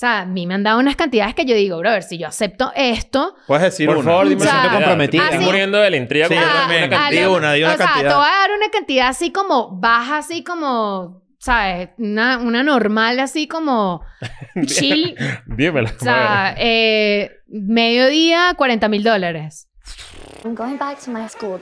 O sea, a mí me han dado unas cantidades que yo digo, ver, si yo acepto esto. Puedes decir, por favor, dime si te comprometida. Estoy muriendo de la intriga. Sí, una cantidad. una, una o cantidad. O sea, te voy a dar una cantidad así como baja, así como. ¿Sabes? Una, una normal así como chill. Dímela. O sea, eh, mediodía, 40 mil dólares. I'm going back to my school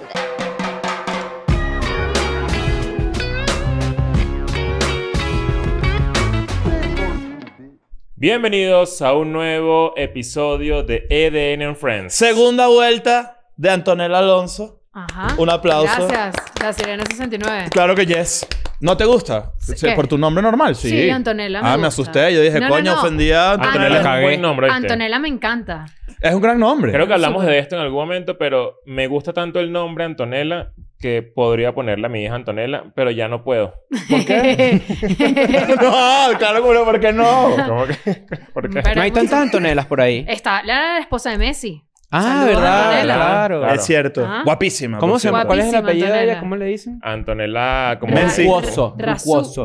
Bienvenidos a un nuevo episodio de EDN and Friends. Segunda vuelta de Antonella Alonso. Ajá. Un aplauso. Gracias. La Sirena 69. Claro que yes. ¿No te gusta? Por tu nombre normal, sí. Sí, Antonella. Me ah, me asusté. Yo dije, coño, ofendía Antonella. es un buen nombre. Antonella me encanta. Es un gran nombre. Creo que hablamos de esto en algún momento, pero me gusta tanto el nombre Antonella que podría ponerle a mi hija Antonella, pero ya no puedo. ¿Por qué? no, claro, ¿por qué no? que, ¿Por qué? No hay tantas Antonelas por ahí. Está la esposa de Messi. Ah, ¿verdad? Claro, claro, Es cierto. Ah. Guapísima. ¿Cómo se llama? ¿Cuál es el apellido de ella? ¿Cómo le dicen? Antonella... Como Messi. Rucuoso. Rucuoso.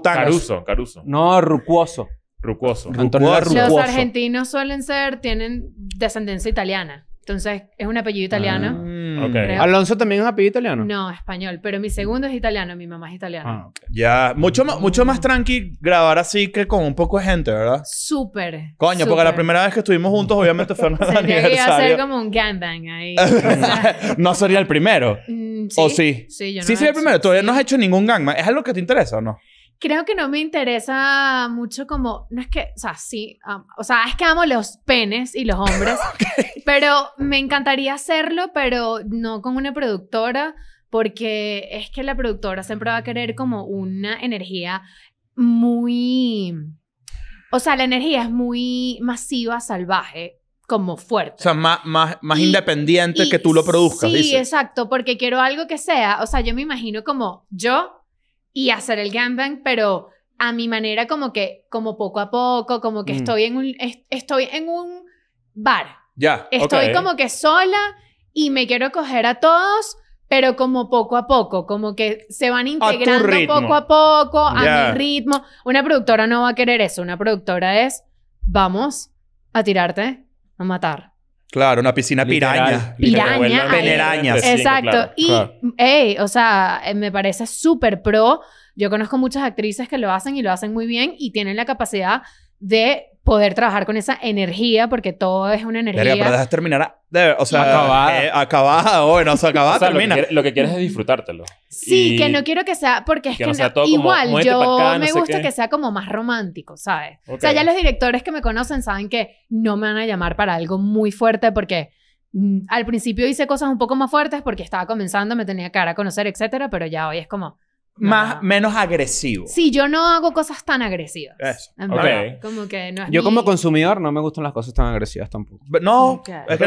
Caruso, Caruso. No, Rucuoso. Rucuoso. Antonella Rucuoso. Los argentinos suelen ser... Tienen descendencia italiana. Entonces, es un apellido italiano. Ah, ¿Alonso también es apellido italiano? No, español. Pero mi segundo es italiano, mi mamá es italiana. Ah, ya, mucho, más, mucho más tranqui grabar así que con un poco de gente, ¿verdad? Súper. Coño, porque la primera vez que estuvimos juntos, obviamente fue una aniversario. que como un gangbang ahí. no sería el primero. Mm, ¿O sí? Sí, no Sí, sería el primero. Todavía no has hecho ningún gangbang. ¿Es algo que te interesa o no? creo que no me interesa mucho como, no es que, o sea, sí, o sea, es que amo los penes y los hombres, pero me encantaría hacerlo, pero no con una productora, porque es que la productora siempre va a querer como una energía muy, o sea, la energía es muy masiva, salvaje, como fuerte. O sea, más, más, independiente que tú lo produzcas. Sí, exacto, porque quiero algo que sea, o sea, yo me imagino como yo y hacer el gangbang, pero a mi manera como que, como poco a poco, como que mm. estoy, en un, estoy en un bar. Ya. estoy como que sola y me quiero coger a todos, pero como poco a poco, como que se van integrando poco a poco, a mi ritmo. Una productora no va a querer eso, una productora es, vamos a tirarte a matar. Claro, una piscina piraña. Piraña. Exacto. y, o sea, eh, me parece súper pro. Yo conozco muchas actrices que lo hacen y lo hacen muy bien y tienen la capacidad de poder trabajar con esa energía, porque todo es una energía. pero dejas terminar, o sea, acabada. Eh, oh, bueno, o sea, termina. Lo que, quieres es disfrutártelo. Sí, que no quiero que sea, porque es que, sea igual, yo me gusta que sea como más romántico, ¿sabes? O sea, ya los directores que me conocen saben que no me van a llamar para algo muy fuerte porque... Mm, al principio hice cosas un poco más fuertes porque estaba comenzando, me tenía cara a conocer, etcétera, pero ya hoy es como, más, menos agresivo. Sí, yo no hago cosas tan agresivas. Eso. como que no yo como consumidor no me gustan las cosas tan agresivas tampoco. no,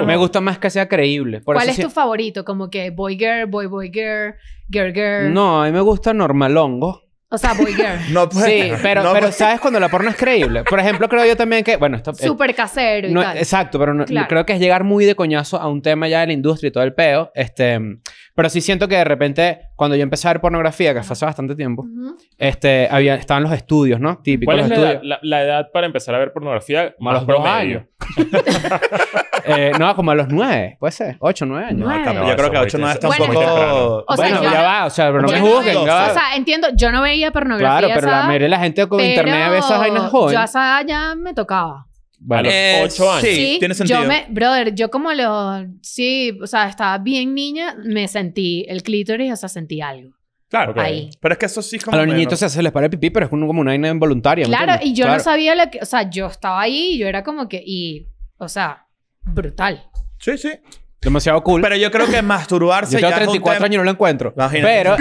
me gusta más que sea creíble. ¿Cuál es tu favorito? Como que boy girl, boy boy girl, girl girl. No, a mí me gusta normalongo. O sea, boy girl. No pues, Sí, pero, pero pues. ¿sabes cuando la porno es creíble? Por ejemplo, creo yo también que, bueno, esto... Eh, Súper casero y Exacto, pero creo que es llegar muy de coñazo a un tema ya de la industria y todo el peo. Este, pero sí siento que de repente, cuando yo empecé a ver pornografía, que fue hace bastante tiempo, este, había, estaban los estudios, ¿no? Típicos ¿Cuál es la, Edad, para empezar a ver pornografía? Más, Eh, no, como a los nueve, puede ser. Ocho, nueve años. Ah, yo creo que ocho, nueve está un poco... Bueno, ya va, o sea, pero no me juzguen. O sea, entiendo, yo no veía pornografía Claro, pero la mayoría de la gente con internet a veces hay una joven. Yo a esa ya me tocaba. Bueno, los eh, ocho años. Sí, tiene sentido. Yo brother, yo como los... sí, o sea, estaba bien niña, me sentí el clítoris, o sea, sentí algo. Claro, ahí. Pero es que eso sí como. A los niñitos se les para el pipí, pero es como una involuntaria. Claro, y yo no sabía lo que. O sea, yo estaba ahí yo era como que. Y, o sea, brutal. Sí, sí. Demasiado cool. Pero yo creo que masturbarse. Yo tengo 34 años y no lo encuentro. Imagínate. Pero.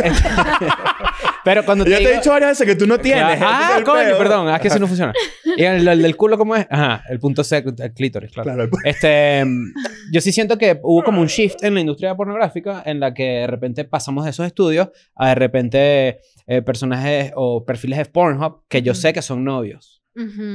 pero cuando te. Yo te he dicho varias veces que tú no tienes. Ah, coño, perdón. Es que eso no funciona. ¿Y el, el, del culo cómo es? Ajá, el punto C, el clítoris, claro. Este. Yo sí siento que hubo como un shift en la industria pornográfica en la que de repente pasamos de esos estudios a de repente eh, personajes o perfiles de Pornhub que yo sé que son novios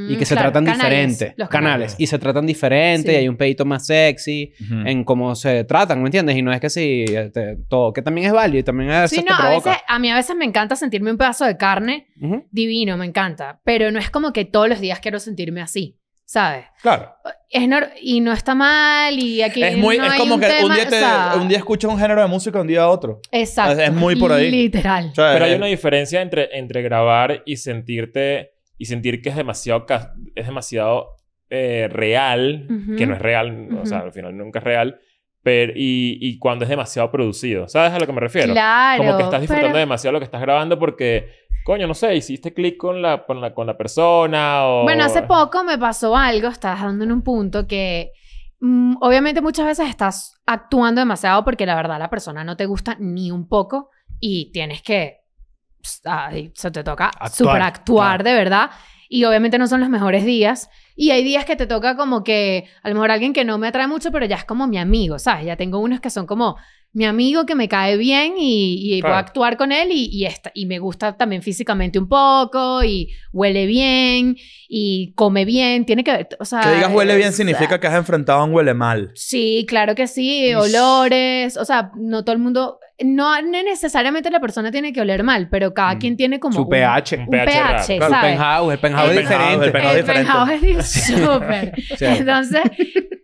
y que se tratan diferentes diferente. Los canales. Y se tratan diferente y hay un pedito más sexy en cómo se tratan, ¿me entiendes? Y no es que si este, todo, que también es válido y también es... Sí, no, a, veces, a mí a veces me encanta sentirme un pedazo de carne divino, me encanta, pero no es como que todos los días quiero sentirme así. ¿Sabes? Claro. Es y no está mal y aquí Es, muy, es como un que un, día te, un día escuchas un género de música, Y un día otro. Exacto. Es, muy por ahí. Literal. Pero hay una diferencia entre, entre grabar y sentirte y sentir que es demasiado, es demasiado eh, real, que no es real, o sea, al final nunca es real. Pero, y, y, cuando es demasiado producido. ¿Sabes a lo que me refiero? Claro. Como que estás disfrutando demasiado lo que estás grabando porque, coño, no sé, hiciste clic con la, con la, persona o... Bueno, hace poco me pasó algo, estás dando en un punto que mm, obviamente muchas veces estás actuando demasiado porque la verdad la persona no te gusta ni un poco y tienes que se te toca actuar, de verdad. Y obviamente no son los mejores días. Y hay días que te toca como que, a lo mejor alguien que no me atrae mucho, pero ya es como mi amigo, ¿sabes? Ya tengo unos que son como mi amigo que me cae bien y, y puedo actuar con él y, y me gusta también físicamente un poco y huele bien y come bien. Tiene que ver, o sea... Que digas huele bien significa ah, que has enfrentado a un huele mal. Sí, claro que sí, olores, o sea, no todo el mundo no necesariamente la persona tiene que oler mal, pero cada mm. quien tiene como su pH, un, pH, claro, ¿sabes? el penthouse, el penthouse es diferente, el penthouse, es súper. Entonces,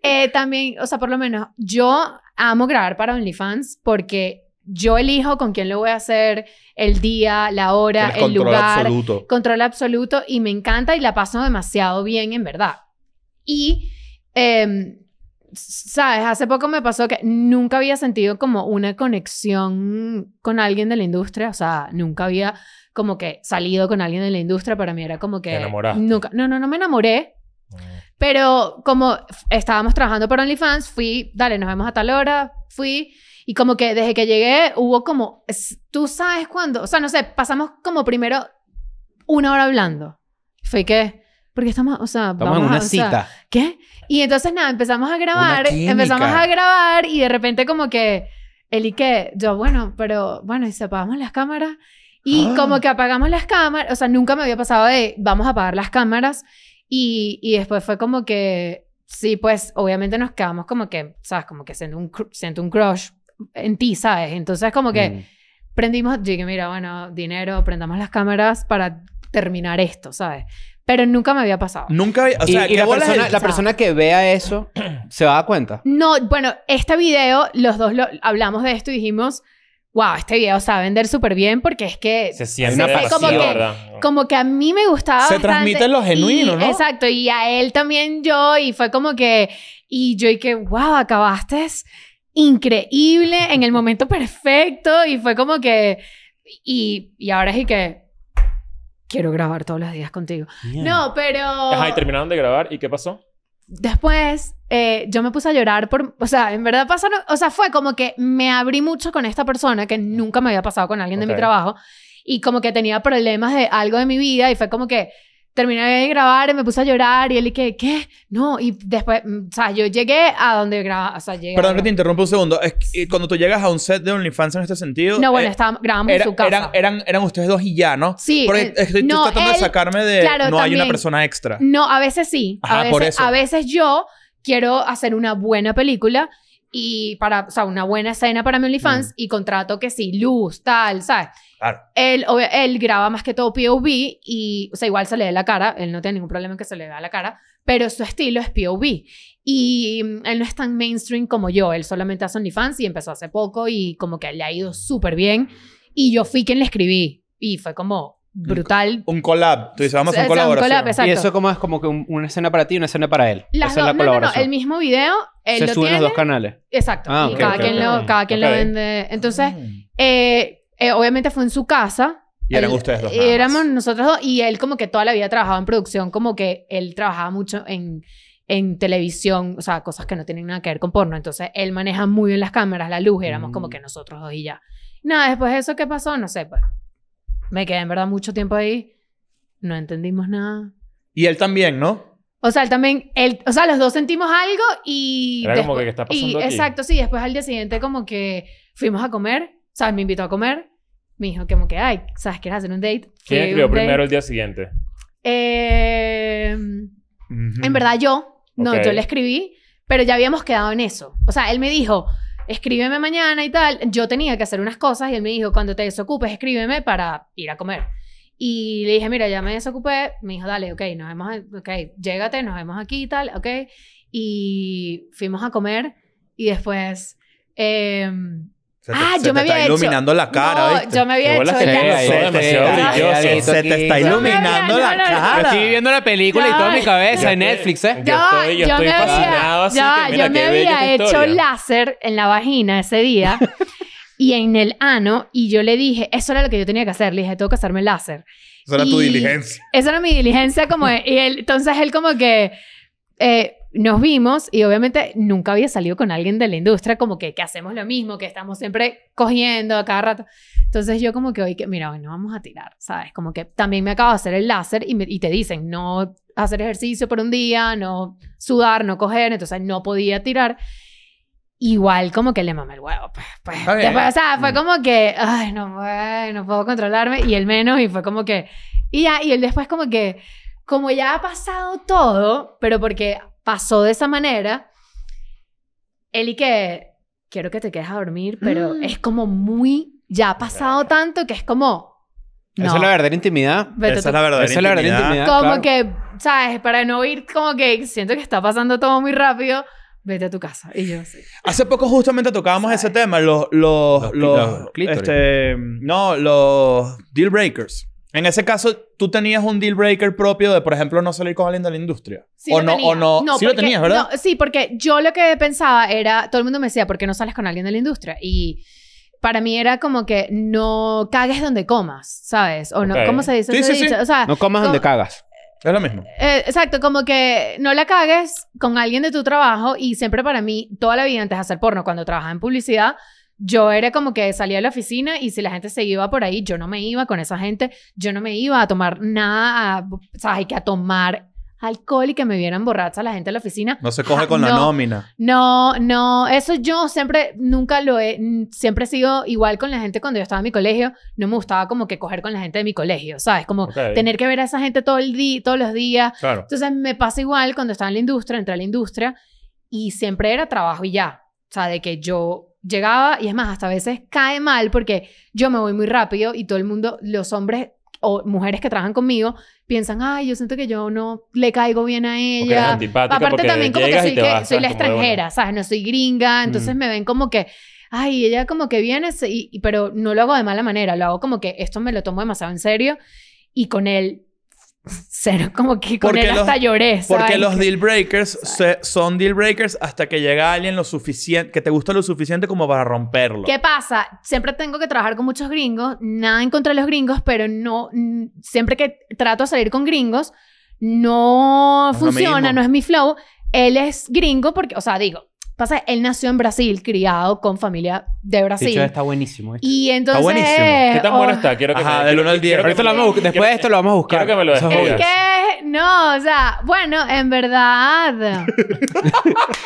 eh, también, o sea, por lo menos yo amo grabar para OnlyFans porque yo elijo con quién lo voy a hacer, el día, la hora, el el control lugar, absoluto. control absoluto y me encanta y la paso demasiado bien en verdad. Y em, sabes, hace poco me pasó que nunca había sentido como una conexión con alguien de la industria, o sea, nunca había como que salido con alguien de la industria, para mí era como que... Nunca, no, no, no me enamoré, mm. pero como estábamos trabajando para OnlyFans, fui, dale, nos vemos a tal hora, fui. Y como que desde que llegué hubo como, tú sabes cuándo, o sea, no sé, pasamos como primero una hora hablando. Fue que, porque estamos, o sea, vamos en una cita. ¿Qué? Y entonces nada, empezamos a grabar, empezamos a grabar y de repente como que el y yo, bueno, pero bueno, y se apagamos las cámaras y ah. como que apagamos las cámaras, o sea, nunca me había pasado de vamos a apagar las cámaras y, y después fue como que, sí, pues obviamente nos quedamos como que, sabes, como que siento un, siento un crush en ti, ¿sabes? Entonces como que... Mm. Prendimos... prendimos, dije, mira, bueno, dinero, prendamos las cámaras para terminar esto, ¿sabes? Pero nunca me había pasado. Nunca había... O sea, y, la, persona, que vea eso se va a dar cuenta. No, bueno, este video, los dos hablamos de esto y dijimos, wow, este video a vender súper bien porque es que... Se siente una pasión, como, que, como que a mí me gustaba Se transmite lo genuino, ¿no? Exacto, y a él también yo, y fue como que... Y yo y que, wow, acabaste increíble en el momento perfecto y fue como que... Y, y ahora sí que quiero grabar todos los días contigo. No, pero... Ajá, terminaron de grabar y ¿qué pasó? Después eh, yo me puse a llorar por, o sea, en verdad pasó... o sea, fue como que me abrí mucho con esta persona que nunca me había pasado con alguien de mi trabajo y como que tenía problemas de algo de mi vida y fue como que terminé de grabar, y me puse a llorar y él y que, ¿qué? No, y después, mm, o sea, yo llegué a donde grababa, o sea, llegué. Perdón que te interrumpa un segundo. Es que eh, cuando tú llegas a un set de OnlyFans en este sentido. No, bueno, eh, estábamos, grabamos en su casa. Eran, eran, eran, ustedes dos y ya, ¿no? Sí. Porque eh, estoy tratando de sacarme de. Claro, no hay una persona extra. No, a veces sí. Ajá, a, veces, por eso. a veces yo quiero hacer una buena película y para, o sea, una buena escena para mi OnlyFans mm. y contrato que sí, luz, tal, ¿sabes? Claro. Él, él graba más que todo POV y, o sea, igual se le ve la cara, él no tiene ningún problema en que se le da la cara, pero su estilo es POV. Y mm, él no es tan mainstream como yo, él solamente hace OnlyFans y empezó hace poco y como que le ha ido súper bien. Y yo fui quien le escribí y fue como brutal. Un collab, tú dices, vamos a un colaboración. y eso como es como que una escena para ti y una escena para él. es la colaboración. No, el mismo video. Él suben los dos canales. Exacto. Ah, y cada, quien Lo, cada quien lo vende. Entonces, mm. eh, eh, obviamente fue en su casa. Y eran ustedes dos. Eh, éramos nosotros dos. Y él como que toda la vida trabajaba en producción, como que él trabajaba mucho en, en televisión, o sea, cosas que no tienen nada que ver con porno. Entonces, él maneja muy bien las cámaras, la luz, éramos como mm. que nosotros dos y ya. Nada, después de eso, ¿qué pasó? No sé, pues, me quedé en verdad mucho tiempo ahí. No entendimos nada. Y él también, ¿no? O sea, él también, él, o sea, los dos sentimos algo y... que, está pasando Exacto, sí. Después al día siguiente como que fuimos a comer ¿sabes? Me invitó a comer. Me dijo como que, ay, ¿sabes? ¿Quieres hacer un date? ¿Quién escribió primero el día siguiente? Eh, En verdad yo. No, yo le escribí, pero ya habíamos quedado en eso. O sea, él me dijo, escríbeme mañana y tal. Yo tenía que hacer unas cosas y él me dijo, cuando te desocupes, escríbeme para ir a comer. Y le dije, mira, ya me desocupé. Me dijo, dale, ok, nos vemos, ok, llégate, nos vemos aquí y tal, ok. Y fuimos a comer y después eh, Ah, se ah, yo me había está hecho. iluminando la cara. No, yo me había hecho. Se, te está iluminando la cara. Yo estoy viendo la película y toda mi cabeza en Netflix, ¿eh? Yo, estoy, yo, estoy me Había, yo me había hecho láser en la vagina ese día y en el ano y yo le dije, eso era lo que yo tenía que hacer. Le dije, tengo que hacerme láser. Esa era tu diligencia. Esa era mi diligencia como... y entonces él como que... Eh, nos vimos y obviamente nunca había salido con alguien de la industria, como que, que hacemos lo mismo, que estamos siempre cogiendo a cada rato. Entonces yo como que hoy, que, mira, hoy no vamos a tirar, ¿sabes? Como que también me acabo de hacer el láser y, y te dicen, no hacer ejercicio por un día, no sudar, no coger, entonces no podía tirar. Igual como que le mamé el huevo. Pues, pues, o sea, fue mm. como que, ay, no, puedo, no puedo controlarme y el menos y fue como que, y ya, y él después como que, como ya ha pasado todo, pero porque pasó de esa manera, Eli que quiero que te quedes a dormir, pero mm. es como muy, ya ha pasado tanto que es como... No. Esa es la verdadera intimidad. Esa es la verdadera, Esa intimidad. Es Como que, ¿sabes? Para no ir como que siento que está pasando todo muy rápido, vete a tu casa. Y yo sí. Hace poco justamente tocábamos ese tema, los... Este, no, los deal breakers. En ese caso, tú tenías un deal breaker propio de, por ejemplo, no salir con alguien de la industria. Sí o, lo no, o no, sí lo tenías, ¿verdad? sí, porque yo lo que pensaba era, todo el mundo me decía, ¿por qué no sales con alguien de la industria? Y para mí era como que no cagues donde comas, ¿sabes? O no, ¿cómo se dice? Sí, sí, sí, O sea, no comas donde cagas. Es lo mismo. Eh, exacto, como que no la cagues con alguien de tu trabajo y siempre para mí, toda la vida antes de hacer porno, cuando trabajaba en publicidad, yo era como que salía de la oficina y si la gente se iba por ahí, yo no me iba con esa gente, yo no me iba a tomar nada, ¿sabes? Que a tomar alcohol y que me vieran borracha la gente de la oficina. No se coge con la nómina. No, no, eso yo siempre, nunca lo he, siempre he sido igual con la gente cuando yo estaba en mi colegio, no me gustaba como que coger con la gente de mi colegio, ¿sabes? Como tener que ver a esa gente todo el día, todos los días. Claro. Entonces me pasa igual cuando estaba en la industria, entré a la industria y siempre era trabajo y ya. O sea, de que yo llegaba y es más, hasta a veces cae mal porque yo me voy muy rápido y todo el mundo, los hombres o mujeres que trabajan conmigo, piensan, ay, yo siento que yo no le caigo bien a ella. Aparte también como que soy, la extranjera, ¿sabes? No soy gringa, mm. entonces me ven como que, ay, ella como que viene, pero no lo hago de mala manera, lo hago como que esto me lo tomo demasiado en serio y con él Cero, como que con él hasta lloré. Porque los deal breakers son deal breakers hasta que llega alguien lo suficiente, que te gusta lo suficiente como para romperlo. ¿Qué pasa? Siempre tengo que trabajar con muchos gringos, nada en contra de los gringos, pero no, siempre que trato de salir con gringos, no funciona, no es mi flow. Él es gringo porque, o sea, digo, Pasa, él nació en Brasil, criado con familia de Brasil. está buenísimo. Y entonces... Está buenísimo. ¿Qué tan bueno está? Quiero que Ajá, del 1 al 10. Después de esto lo vamos a buscar. Quiero que me lo No, o sea... Bueno, en verdad...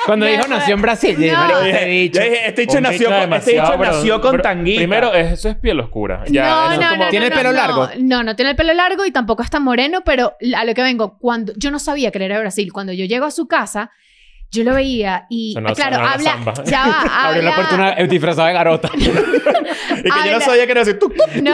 Cuando dijo nació en Brasil. Yo dije, este dicho este nació, con, este dicho nació con tanguita. Primero, eso es piel oscura. no, no, no, ¿Tiene el pelo largo? No, no tiene el pelo largo y tampoco está moreno, pero a lo que vengo, cuando... Yo no sabía que era de Brasil. Cuando yo llego a su casa yo lo veía y, claro, habla, ya va, habla. puerta eh, disfrazada de garota. y que yo no sabía que era así. no,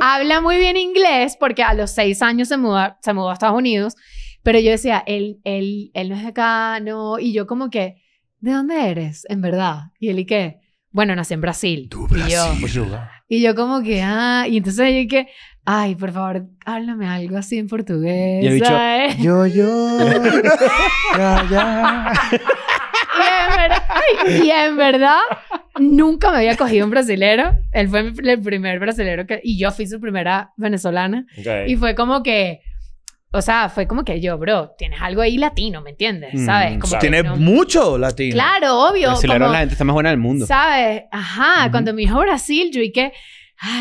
habla muy bien inglés porque a los seis años se mudó, se mudó a Estados Unidos. Pero yo decía, él, él, él no es de acá, no. Y yo como que, ¿de dónde eres, en verdad? Y él, ¿y qué? Bueno, nací en Brasil. Tú, Brasil. Pues ah. Y yo, como que, ah, y entonces yo que, ay, por favor, háblame algo así en portugués. yo, yo, ya, ya. Y en, verdad, verdad, nunca me había cogido un brasilero. Él fue el primer brasilero que, y yo fui su primera venezolana. Y fue como que, o sea, fue como que yo, bro, tienes algo ahí latino, ¿me entiendes? Mm, ¿Sabes? Como tienes mucho latino. Claro, obvio. Brasilero la gente está más buena del mundo. ¿Sabes? Ajá, cuando me dijo Brasil, yo y que,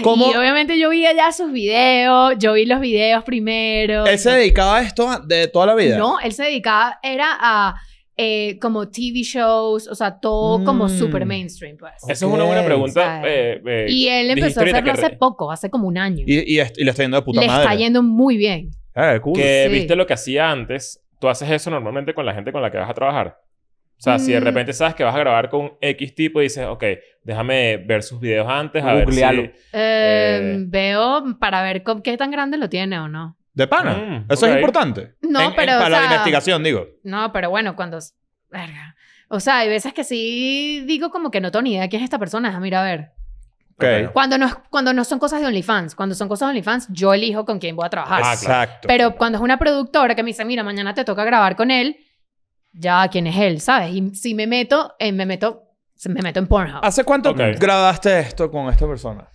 y obviamente yo vi ya sus videos, yo vi los videos primero. ¿Él se dedicaba a esto de toda la vida? No, él se dedicaba, era a eh, como TV shows, o sea, todo como mm. super mainstream, pues. Esa es una buena pregunta. Eh, eh, y él empezó a hacerlo hace poco, hace como un año. Y, y, le está yendo de puta madre. Le está yendo muy bien. Ah, que viste lo que hacía antes. Tú haces eso normalmente con la gente con la que vas a trabajar. O sea, si de mm. repente sabes que vas a grabar con X tipo y dices, ok, déjame ver sus videos antes, a ver si... Em, eh, veo para ver con qué tan grande lo tiene o no. De pana. Mm, Eso es importante. No, pero... para o sea, la investigación, digo. No, pero bueno, cuando... Verga. O sea, hay veces que sí digo como que no tengo ni idea quién es esta persona. Déjame ir a ver. Okay. Cuando, no, cuando no son cosas de OnlyFans, cuando son cosas de OnlyFans, yo elijo con quién voy a trabajar. Exacto. Pero cuando es una productora que me dice, mira, mañana te toca grabar con él, ya quién es él, ¿sabes? Y si me meto, me meto, me meto en Pornhub. ¿Hace cuánto grabaste esto con esta persona?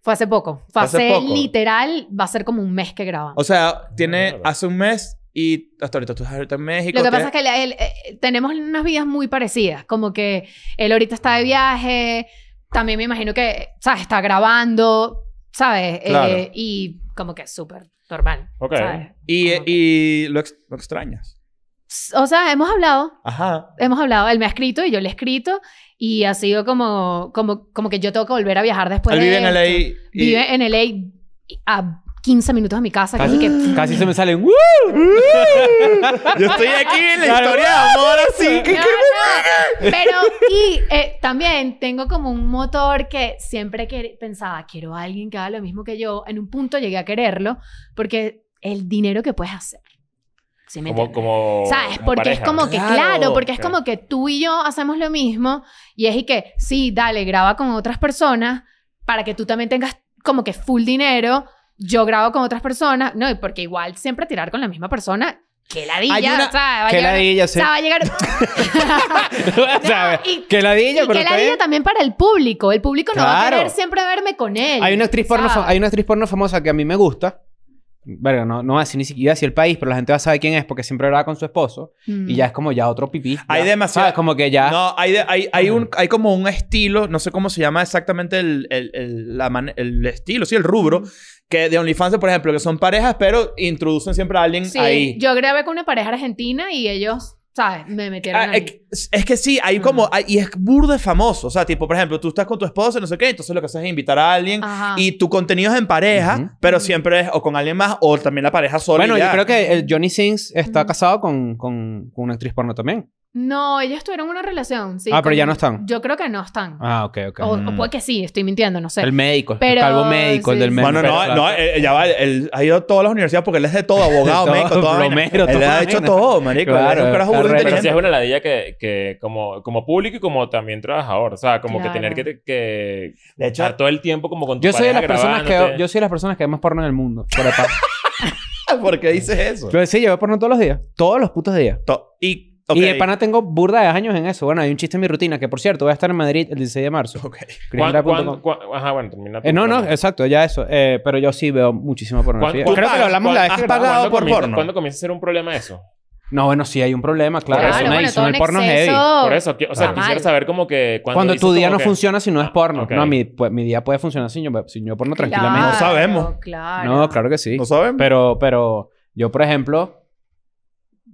Fue hace poco. Fue hace, literal, va a ser como un mes que grabamos. O sea, tiene, ah, hace un mes y hasta ahorita tú estás ahorita en México. Lo que pasa es que eh, tenemos unas vidas muy parecidas. Como que él ahorita está de viaje, también me imagino que, ¿sabes? Está grabando, ¿sabes? Eh, y como que es súper normal. Ok. ¿sabes? Y, lo extrañas. O sea, hemos hablado. Ajá. Hemos hablado. Él me ha escrito y yo le he escrito. Y ha sido como, como, como que yo tengo que volver a viajar después. Él vive en LA. Y... Vive en LA a 15 minutos de mi casa. Casi, que... casi se me sale un... yo estoy aquí en la historia de amor así. Pero, y eh, también tengo como un motor que siempre que pensaba, quiero a alguien que haga lo mismo que yo. En un punto llegué a quererlo porque el dinero que puedes hacer como, como, ¿Sabes? porque es como que, claro, porque es como que tú y yo hacemos lo mismo y es y que, sí, dale, graba con otras personas para que tú también tengas como que full dinero, yo grabo con otras personas, no, porque igual siempre tirar con la misma persona que ladilla, o sea, va O sea, va a llegar... que ladilla, también para el público. El público no va a querer siempre verme con él. Hay una actriz porno, hay una actriz porno famosa que a mí me gusta, Verga, no, no así ni siquiera así el país, pero la gente va a saber quién es porque siempre hablaba con su esposo y ya mm. es como ya otro pipí. hay demasiado. Es Como que ya. No, hay, hay, un, hay como un estilo, no sé cómo se llama exactamente el, el, el, la el estilo, sí, el rubro, que de OnlyFans, por ejemplo, que son parejas, pero introducen siempre a alguien sí, Yo grabé con una pareja argentina y ellos ¿Sabes? Me metieron ah, Es, que sí, hay como... y es burde famoso. O sea, tipo, por ejemplo, tú estás con tu esposa, no sé qué, entonces lo que haces es invitar a alguien y tu contenido es en pareja, pero siempre es o con alguien más o también la pareja sola. Bueno, yo creo que eh, Johnny Sings está casado con, con, con, una actriz porno también. No, ellos tuvieron una relación, sí. Ah, pero ya no están. Yo creo que no están. Ah, ok, ok. O, mm. puede que sí, estoy mintiendo, no sé. El médico, el calvo médico, el del médico. Bueno, no, no, ella eh, ya va, él ha ido a todas las universidades porque él es de todo, abogado, médico, todo. él ha hecho todo, marico. Claro, pero es una ladilla que, que como, como público y como también trabajador, o sea, como que tener que, de hecho, estar todo el tiempo como con tu yo soy de las personas que Yo soy las personas que más porno en el mundo, por ¿Por qué dices eso? Pero sí, yo veo porno todos los días. Todos los putos días. y y de pana tengo burda de años en eso. Bueno, hay un chiste en mi rutina, que por cierto, voy a estar en Madrid el 16 de marzo. Ok. ¿Cuán, ajá, bueno, termina. Eh, no, no, exacto, ya eso. Eh, pero yo sí veo muchísima pornografía. Creo que lo hablamos la vez que pagado por porno? ¿Cuándo comienza a ser un problema eso? No, bueno, sí hay un problema, claro. claro es una bueno, porno exceso. heavy. Por eso, o sea, quisiera saber como que... Cuando, tu día no funciona si no es ah, porno. No, mi, pues, mi, día puede funcionar sin yo, sin yo porno claro, tranquilamente. No sabemos. Claro. No, claro que sí. No sabemos. Pero, pero yo, por ejemplo,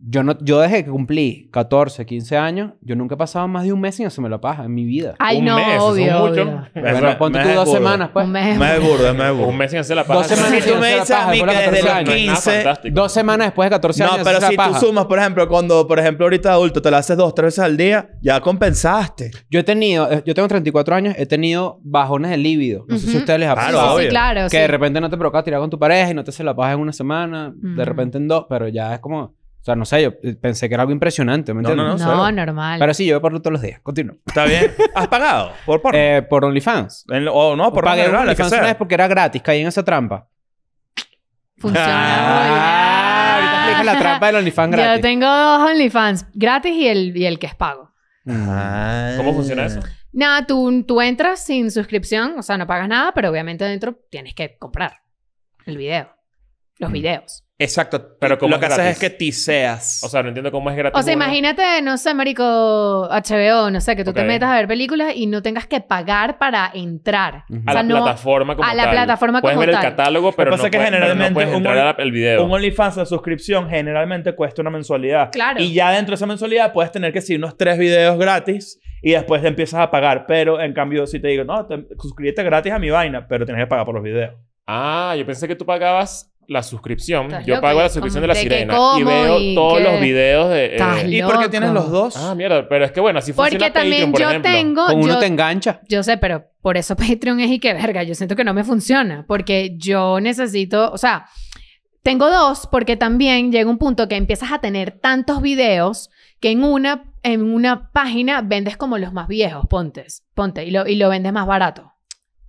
yo, no, yo desde que cumplí 14, 15 años, yo nunca he pasado más de un mes sin hacerme la paja en mi vida. Ay, un no, mes, obvio, obvio. Mucho. Pero ponte tú dos semanas, pues. Un mes. es mes burdo, es burdo. Un mes sin hacer la paja. Dos semanas Si tú me dices a mí que desde los 15... dos semanas después de 14 años No, pero si tú sumas, por ejemplo, cuando, por ejemplo, ahorita adulto te la haces dos, tres veces al día, ya compensaste. Yo he tenido... Eh, yo tengo 34 años. He tenido bajones de líbido. No sé si a ustedes les ha pasado. Claro, sí, obvio. claro. Que de repente no te provocas tirar con tu pareja y no te se la paja en una semana. De repente en dos. Pero ya es como... O sea, no sé, yo eh, pensé que era algo impresionante, ¿me No, no, no, no normal. Pero sí, yo por todos los días. Continúo. Está bien. ¿Has pagado? ¿Por eh, por OnlyFans. o no, por Pagué OnlyFans, OnlyFans una vez porque era gratis. Caí en esa trampa. Funciona. Ah, ahorita Es la trampa del OnlyFans gratis. Yo tengo dos OnlyFans. Gratis y el, y el que es pago. Ah. ¿Cómo funciona eso? Nada, tú, tú entras sin suscripción. O sea, no pagas nada. Pero obviamente dentro tienes que comprar el video. Los mm. videos. Exacto. Pero como lo que haces es que tiseas. O sea, no entiendo cómo es gratis. O sea, imagínate, no sé, marico, HBO, no sé, que tú te metas a ver películas y no tengas que pagar para entrar. a la plataforma como a tal. A la plataforma puedes ver el catálogo, pero, no, que puedes, generalmente entrar video. Un OnlyFans de suscripción generalmente cuesta una mensualidad. Claro. Y ya dentro de esa mensualidad puedes tener que seguir unos tres videos gratis y después empiezas a pagar. Pero en cambio, si te digo, no, te, suscríbete gratis a mi vaina, pero tienes que pagar por los videos. Ah, yo pensé que tú pagabas la suscripción. Yo pago la suscripción de La Sirena y veo todos los videos de... Eh, ¿Y por qué tienes los dos? Ah, mierda. Pero es que bueno, así funciona Patreon, por ejemplo. Porque también yo tengo... Con uno te engancha. Yo sé, pero por eso Patreon es y qué verga. Yo siento que no me funciona. Porque yo necesito... O sea, tengo dos porque también llega un punto que empiezas a tener tantos videos que en una, en una página vendes como los más viejos, pontes, ponte, y lo, y lo vendes más barato.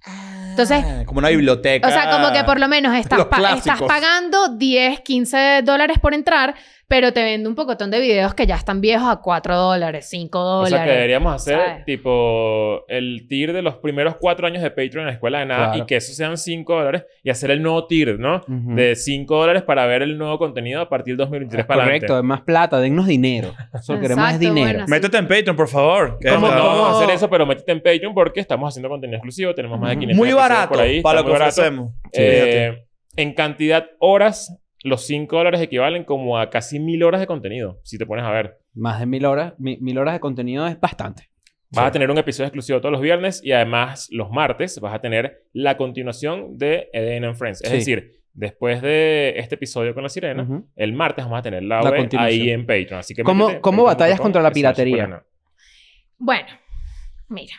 Ah. Entonces, ah, como una biblioteca. O sea, como que por lo menos estás, estás pagando 10, 15 dólares por entrar, pero te vende un pocotón de videos que ya están viejos a 4 dólares, 5 dólares. O sea, que deberíamos hacer tipo el tier de los primeros 4 años de Patreon en la escuela de nada y que eso sean 5 dólares y hacer el nuevo tier, ¿no? De 5 dólares para ver el nuevo contenido a partir del 2023 ah, para adelante. Correcto, más plata, dennos dinero. Solo queremos más dinero. métete en Patreon, por favor. no, vamos a hacer eso, pero métete en Patreon porque estamos haciendo contenido exclusivo, tenemos más de 500 Muy por ahí, para lo que eh, en cantidad horas, los 5 dólares equivalen como a casi mil horas de contenido, si te pones a ver. Más de mil horas, horas de contenido es bastante. Vas a tener un episodio exclusivo todos los viernes y además los martes vas a tener la continuación de Eden and Friends. Es decir, después de este episodio con la sirena, el martes vamos a tener la, continuación ahí en Patreon. Así que ¿Cómo, ¿cómo batallas contra la piratería? Bueno, mira.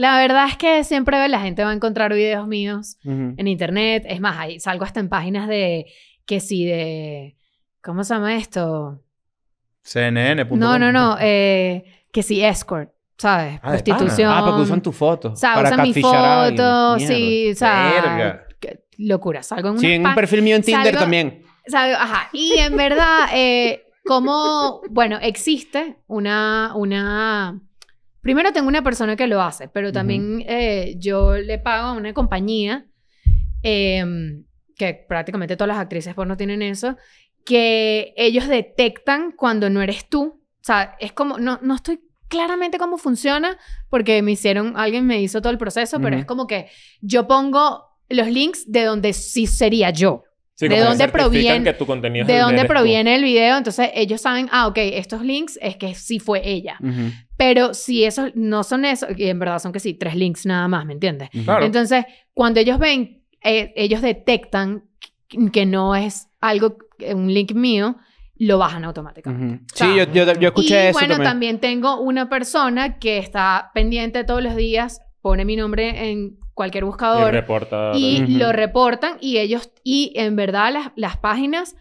La verdad es que siempre la gente va a encontrar videos míos en internet. Es más, salgo hasta en páginas de que si de... ¿Cómo se llama esto? CNN. No, no, no. Eh, que si escort. ¿Sabes? Ah, Prostitución. Ah, porque usan tu foto. para usan mis fotos. Sí, o sea. locura. Salgo en, sí, en un perfil mío en Tinder también. ajá. Y en verdad, eh, como, bueno, existe una, una Primero tengo una persona que lo hace, pero también eh, yo le pago a una compañía, em, que prácticamente todas las actrices porno tienen eso, que ellos detectan cuando no eres tú. O sea, es como, no, no estoy claramente cómo funciona porque me hicieron, alguien me hizo todo el proceso, pero es como que yo pongo los links de donde sí sería yo. Sí, de dónde proviene que tu contenido de dónde proviene el video entonces ellos saben ah ok estos links es que sí fue ella pero si esos no son eso, y en verdad son que sí, tres links nada más, ¿me entiendes? Claro. Entonces, cuando ellos ven, eh, ellos detectan que no es algo, un link mío, lo bajan automáticamente. sí, yo, yo, escuché eso. Y bueno, también. tengo una persona que está pendiente todos los días, pone mi nombre en cualquier buscador. Y, y lo reportan y ellos, y en verdad las, las páginas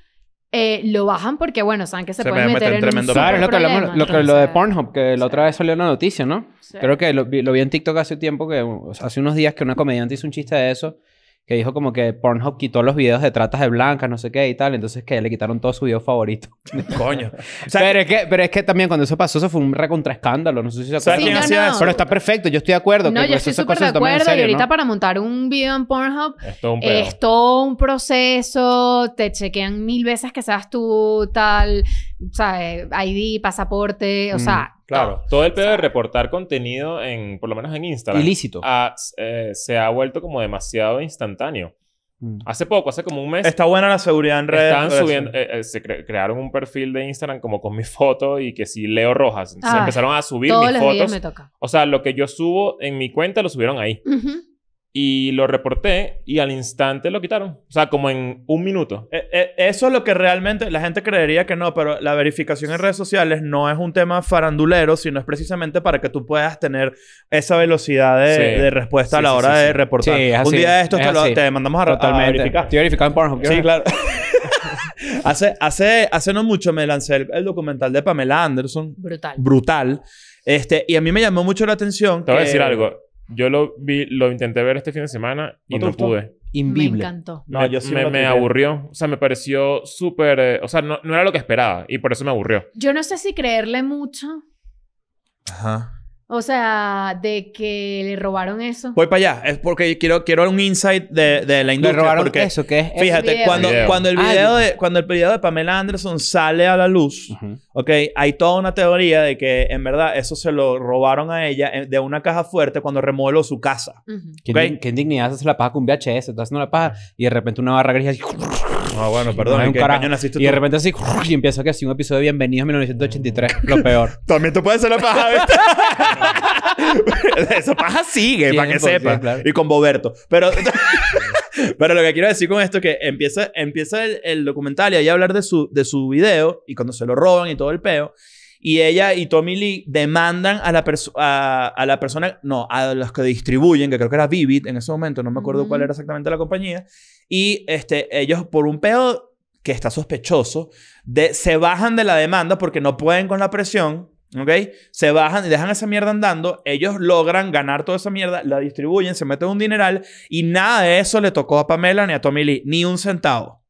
eh, lo bajan porque, bueno, saben que se, puede. pueden meter, en tremendo Claro, es lo que hablamos, lo, de Pornhub, que la otra vez salió una noticia, ¿no? Creo que lo, lo, vi en TikTok hace tiempo, que hace unos días que una comediante hizo un chiste de eso, que dijo como que Pornhub quitó los videos de tratas de blancas, no sé qué y tal, entonces que le quitaron todo su videos favorito Coño. pero, es que, pero es que también cuando eso pasó, eso fue un escándalo No sé si se acuerdan. Pero está perfecto, yo estoy de acuerdo. No, yo pues, estoy de acuerdo. y ahorita para montar un video en Pornhub es todo, un proceso, te chequean mil veces que seas tú, tal, sea, eh, ID, pasaporte, o sea Claro, ah, todo el pedo de reportar contenido en, por lo menos en Instagram. Ilícito. Eh, se ha vuelto como demasiado instantáneo. Mm. Hace poco, hace como un mes. Está buena la seguridad en redes. Estaban subiendo, eh, eh, se crearon un perfil de Instagram como con mi foto y que si Leo Rojas. Se ah, empezaron a subir mis fotos. me toca. O sea, lo que yo subo en mi cuenta lo subieron ahí y lo reporté y al instante lo quitaron. O sea, como en un minuto. E, e, eso es lo que realmente la gente creería que no, pero la verificación en redes sociales no es un tema farandulero, sino es precisamente para que tú puedas tener esa velocidad de, respuesta a la hora de reportar. Sí, un día de esto te, mandamos a, verificar. en Pornhub. Sí, claro. hace, hace, hace no mucho me lancé el, documental de Pamela Anderson. Brutal. Brutal. Este, y a mí me llamó mucho la atención. Te voy a decir algo yo lo vi, lo intenté ver este fin de semana y no, pude. Me encantó. No, yo sí me, aburrió. O sea, me pareció súper. Eh, o sea, no, no era lo que esperaba y por eso me aburrió. Yo no sé si creerle mucho. Ajá. O sea, de que le robaron eso. Voy para allá. Es porque quiero, quiero un insight de, la industria. Le robaron eso, ¿qué Fíjate, Cuando, Cuando, ah, el video de, cuando el video de Pamela Anderson sale a la luz, Hay toda una teoría de que en verdad eso se lo robaron a ella eh, de una caja fuerte cuando remodeló su casa. ¿Qué, indignidad se la paja con un VHS. Estás haciendo la paja y de repente una barra gris así... Ah, bueno, perdón. y de repente así... Y empieza que así un episodio de Bienvenidos 1983. lo peor. También tú puedes hacer la paja, Eso pasa sigue, para que sepa. Y con Boberto. Pero, pero lo que quiero decir con esto es que empieza, empieza el, documental y ahí hablar de su, de su video y cuando se lo roban y todo el peo. Y ella y Tommy Lee demandan a la, a, a, la persona, no, a los que distribuyen, que creo que era Vivid en ese momento, no me acuerdo cuál era exactamente la compañía. Y este, ellos, por un peo que está sospechoso, de, se bajan de la demanda porque no pueden con la presión ¿Ok? Se bajan y dejan esa mierda andando. Ellos logran ganar toda esa mierda, la distribuyen, se meten un dineral y nada de eso le tocó a Pamela ni a Tommy Lee, ni un centavo.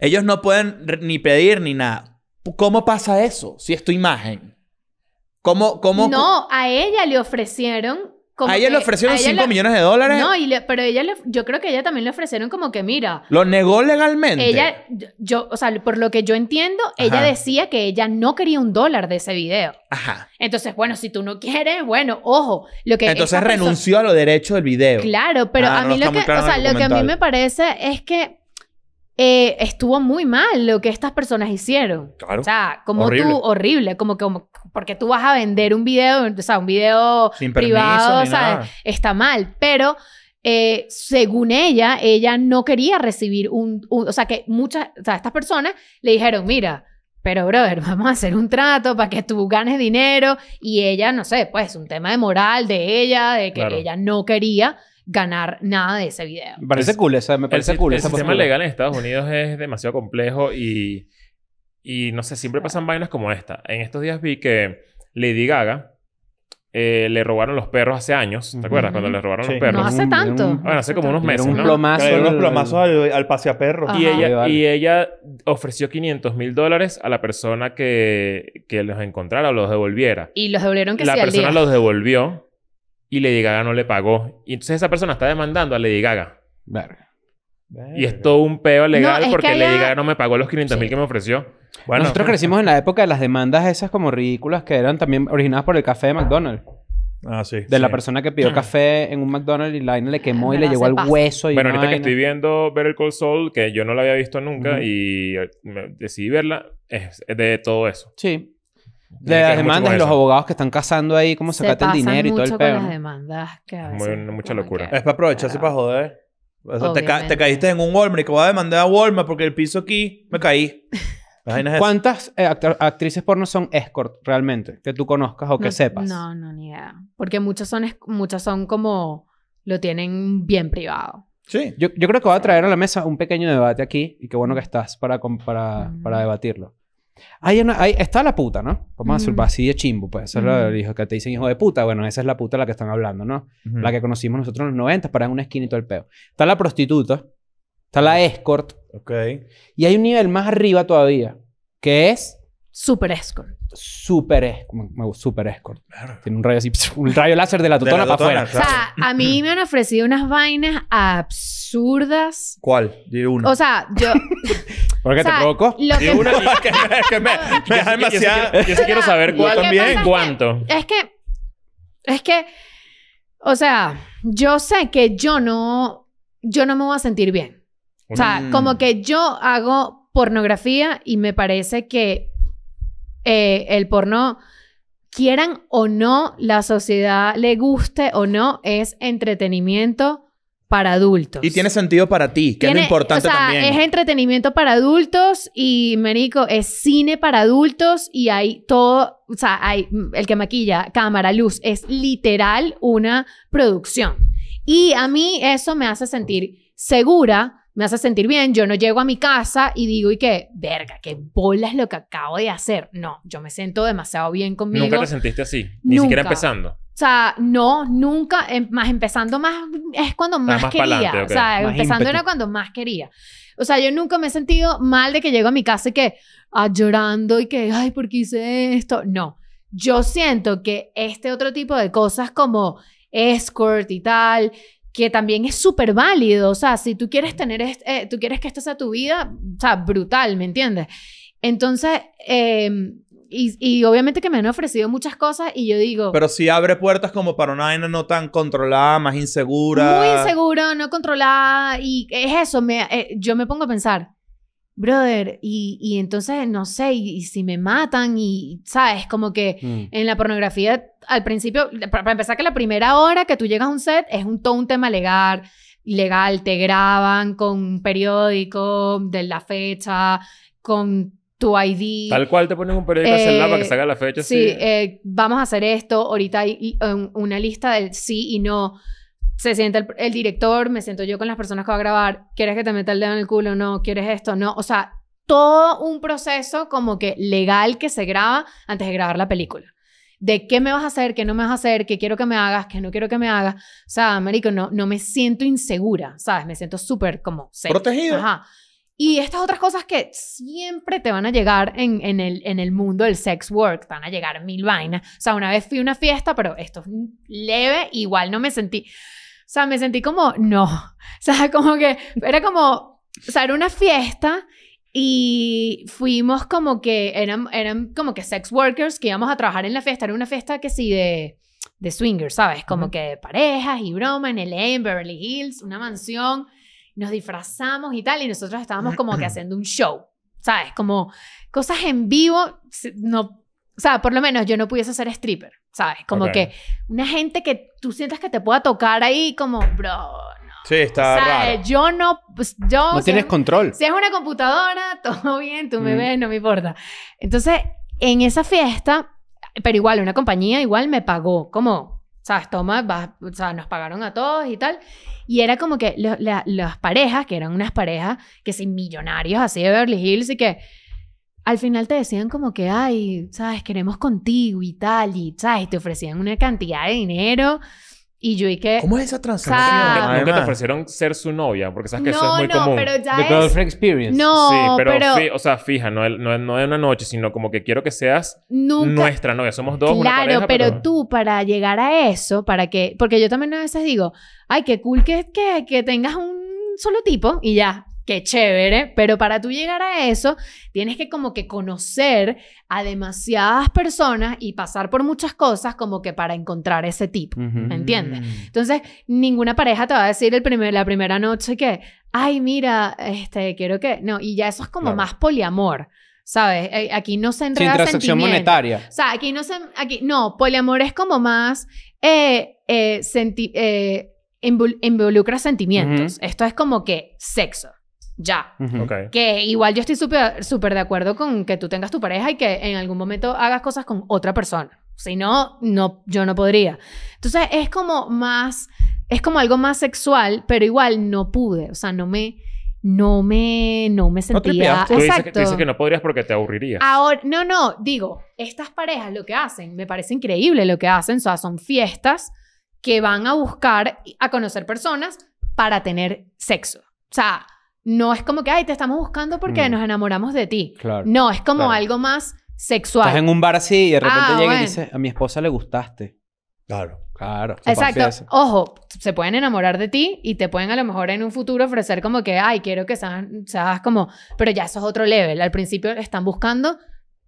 Ellos no pueden ni pedir ni nada. ¿Cómo pasa eso si es tu imagen? ¿Cómo, cómo? No, a ella le ofrecieron a ella le ofrecieron 5 millones de dólares. No, y pero ella le... yo creo que ella también le ofrecieron como que, mira. ¿Lo negó legalmente? Ella, yo, o sea, por lo que yo entiendo, ella decía que ella no quería un dólar de ese video. Ajá. Entonces, bueno, si tú no quieres, bueno, ojo. Lo que Entonces renunció a los derechos del video. Claro, pero ah, a mí lo, que, o sea, lo que a mí me parece es que eh, estuvo muy mal lo que estas personas hicieron. Claro. O sea, como tú, horrible, como que porque tú vas a vender un video, o sea, un video Sin privado, o sea, está mal, pero eh, según ella, ella no quería recibir un, o sea, que muchas, o sea, estas personas le dijeron, mira, pero brother, vamos a hacer un trato para que tú ganes dinero y ella, no sé, pues un tema de moral de ella, de que ella no quería ganar nada de ese video. Me parece cool, esa, me parece el, cool. El sistema legal en Estados Unidos es demasiado complejo y, y no sé, siempre pasan vainas como esta. En estos días vi que Lady Gaga, eh, le robaron los perros hace años. ¿Te acuerdas? Cuando le robaron los perros. No hace tanto. bueno, hace como unos meses. Un plomazo. unos plomazos al, Y ella, y ella ofreció 500 mil dólares a la persona que, que los encontrara o los devolviera. Y los devolvieron que La persona los devolvió y Lady Gaga no le pagó. Y entonces esa persona está demandando a Lady Gaga. Verga. Y es todo un peo legal porque Lady Gaga no me pagó los 500 mil que me ofreció. Bueno, Nosotros crecimos en la época de las demandas esas como ridículas que eran también originadas por el café de McDonald's. Ah, sí. De la persona que pidió ah. café en un McDonald's y la vaina le quemó y le llegó al hueso. Y bueno, ahorita que estoy viendo Ver el Cold Soul, que yo no la había visto nunca y decidí verla, es de todo eso. Sí. De las demandas y los abogados que están cazando ahí, cómo sacate el dinero y todo el pedo. las demandas que a veces, Muy, mucha locura. es para aprovecharse para joder. te, caíste en un Walmart y que voy a demandar a Walmart porque el piso aquí me caí. ¿Cuántas eh, actrices porno son escort realmente? Que tú conozcas o que sepas. No, no, ni idea. Porque muchas son, muchas son como lo tienen bien privado. Sí. Yo, creo que voy a traer a la mesa un pequeño debate aquí y qué bueno que estás para, mm. para debatirlo. Hay está la puta, ¿no? Vamos a de chimbo, pues. Eso es lo que te dicen hijo de puta. Bueno, esa es la puta la que están hablando, ¿no? La que conocimos nosotros en los 90 para en una esquina y todo el peo. Está la prostituta. Está la escort. Ok. Y hay un nivel más arriba todavía, que es Super escort. Super escort. Super escort. Tiene un rayo así, un rayo láser de la tutona para afuera. O sea, a mí me han ofrecido unas vainas absurdas. ¿Cuál? Dile uno. O sea, yo. ¿Por qué te provocó? Lo que... Uno, que, me, me da demasiado. Yo sí quiero, saber cuál también. ¿Cuánto? Es que. Es que. O sea, yo sé que yo no. Yo no me voy a sentir bien. O sea, mm. como que yo hago pornografía y me parece que eh, el porno, quieran o no, la sociedad le guste o no, es entretenimiento para adultos. Y tiene sentido para ti, que es lo importante o sea, también. Es entretenimiento para adultos y, Merico, es cine para adultos y hay todo, o sea, hay mm, el que maquilla, cámara, luz, es literal una producción. Y a mí eso me hace sentir segura me hace sentir bien. Yo no llego a mi casa y digo, ¿y qué? Verga, qué es lo que acabo de hacer. No, yo me siento demasiado bien conmigo. ¿Nunca te sentiste así? Ni siquiera empezando. O sea, no, nunca. Em, más empezando más es cuando más, quería. O sea, empezando era cuando más quería. O sea, yo nunca me he sentido mal de que llego a mi casa y que ah, llorando y que, ay, ¿por qué hice esto? No. Yo siento que este otro tipo de cosas como escort y tal, que también es súper válido, o sea, si tú quieres tener, eh, tú quieres que esta sea tu vida, o sea, brutal, ¿me entiendes? Entonces, em, y, obviamente que me han ofrecido muchas cosas y yo digo... Pero si abre puertas como para una vaina no tan controlada, más insegura. Muy insegura, no controlada, y es eso, me, eh, yo me pongo a pensar, brother, y, entonces, no sé, y, si me matan, y, ¿sabes? Como que mm. en la pornografía, al principio, para empezar que la primera hora que tú llegas a un set es un, todo un tema legal, ilegal, te graban con un periódico de la fecha, con tu ID. Tal cual te ponen un periódico eh, la para que salga la fecha. Sí, eh, vamos a hacer esto, ahorita hay eh, una lista del sí y no se sienta el, director, me siento yo con las personas que va a grabar, quieres que te meta el dedo en el culo, no, quieres esto, no, o sea, todo un proceso como que legal que se graba antes de grabar la película. De qué me vas a hacer, qué no me vas a hacer, qué quiero que me hagas, qué no quiero que me hagas. O sea, Américo, no, no me siento insegura, ¿sabes? Me siento súper como... Safe. Protegida. Ajá. Y estas otras cosas que siempre te van a llegar en, en, el, en el mundo del sex work, van a llegar mil vainas. O sea, una vez fui a una fiesta, pero esto es leve, igual no me sentí sea, me sentí como, no. O sea, como que era como, o sea, era una fiesta y fuimos como que, eran, eran como que sex workers que íbamos a trabajar en la fiesta. Era una fiesta que sí de, de swingers, ¿sabes? Como que de parejas y broma en el en Beverly Hills, una mansión. Nos disfrazamos y tal, y nosotros estábamos como que haciendo un show, ¿sabes? Como cosas en vivo, no o sea, por lo menos yo no pudiese ser stripper, ¿sabes? Como que una gente que tú sientas que te pueda tocar ahí como, bro, no. Sí, está o sea, Yo no, pues, yo... No tienes control. Si es una computadora, todo bien, tú me mm. ves, no me importa. Entonces, en esa fiesta, pero igual, una compañía igual me pagó como, ¿sabes? Toma, o sea, nos pagaron a todos y tal. Y era como que las parejas, que eran unas parejas, que sí, millonarios, así de Beverly Hills y que al final te decían como que, ay, sabes, queremos contigo y tal, y sabes, te ofrecían una cantidad de dinero. Y yo y que... ¿Cómo es esa transacción? Nunca, nunca, te ofrecieron ser su novia, porque sabes que eso es muy no, común. Pero ya The girlfriend experience. No, sí, pero, o sea, fija, no, no, no, de una noche, sino como que quiero que seas nuestra novia. Somos dos. Claro, una pero, pero, tú para llegar a eso, para que, porque yo también a veces digo, ay, qué cool que, que, que tengas un solo tipo y ya, qué chévere, pero para tú llegar a eso, tienes que como que conocer a demasiadas personas y pasar por muchas cosas como que para encontrar ese tipo, ¿me entiendes? Mm. Entonces, ninguna pareja te va a decir la primera noche que, ay, mira, este, quiero que, no, y ya eso es como más poliamor. ¿Sabes? Eh, aquí no se entra Sin transacción monetaria. O sea, aquí no se... Aquí, no, poliamor es como más... Eh, eh, eh involucra sentimientos. Esto es como que sexo ya. Que igual yo estoy súper de acuerdo con que tú tengas tu pareja y que en algún momento hagas cosas con otra persona. Si no, no yo no podría. Entonces es como más, es como algo más sexual, pero igual no pude, o sea, no me... No me, no me sentía. No Exacto. que, tú dices que no podrías porque te aburrirías. Ahora, no, no, digo, estas parejas lo que hacen, me parece increíble lo que hacen, o sea, son fiestas que van a buscar a conocer personas para tener sexo. O sea, no es como que, ay, te estamos buscando porque mm. nos enamoramos de ti. Claro, no, es como algo más sexual. Estás en un bar así y de repente ah, llega y dice, a mi esposa le gustaste. Claro. Claro. Exacto. Ojo, se pueden enamorar de ti y te pueden a lo mejor en un futuro ofrecer como que, ay, quiero que seas, seas como, pero ya eso es otro level. Al principio están buscando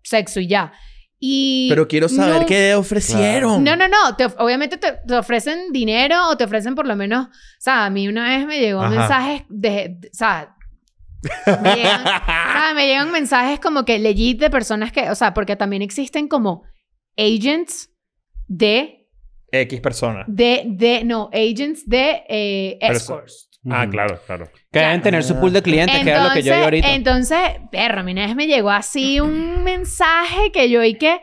sexo y ya. Pero quiero saber qué ofrecieron. No, no, no. obviamente te, ofrecen dinero o te ofrecen por lo menos. O sea, a mí una vez me llegó mensajes de, O sea, me llegan, mensajes como que legit de personas que. O sea, porque también existen como agents de. X personas. De, de, no, agents de eh, escorts. Ah, claro, claro. Que deben tener su pool de clientes, que era lo que yo vi ahorita. Entonces, perro, a mí me llegó así un mensaje que yo y que.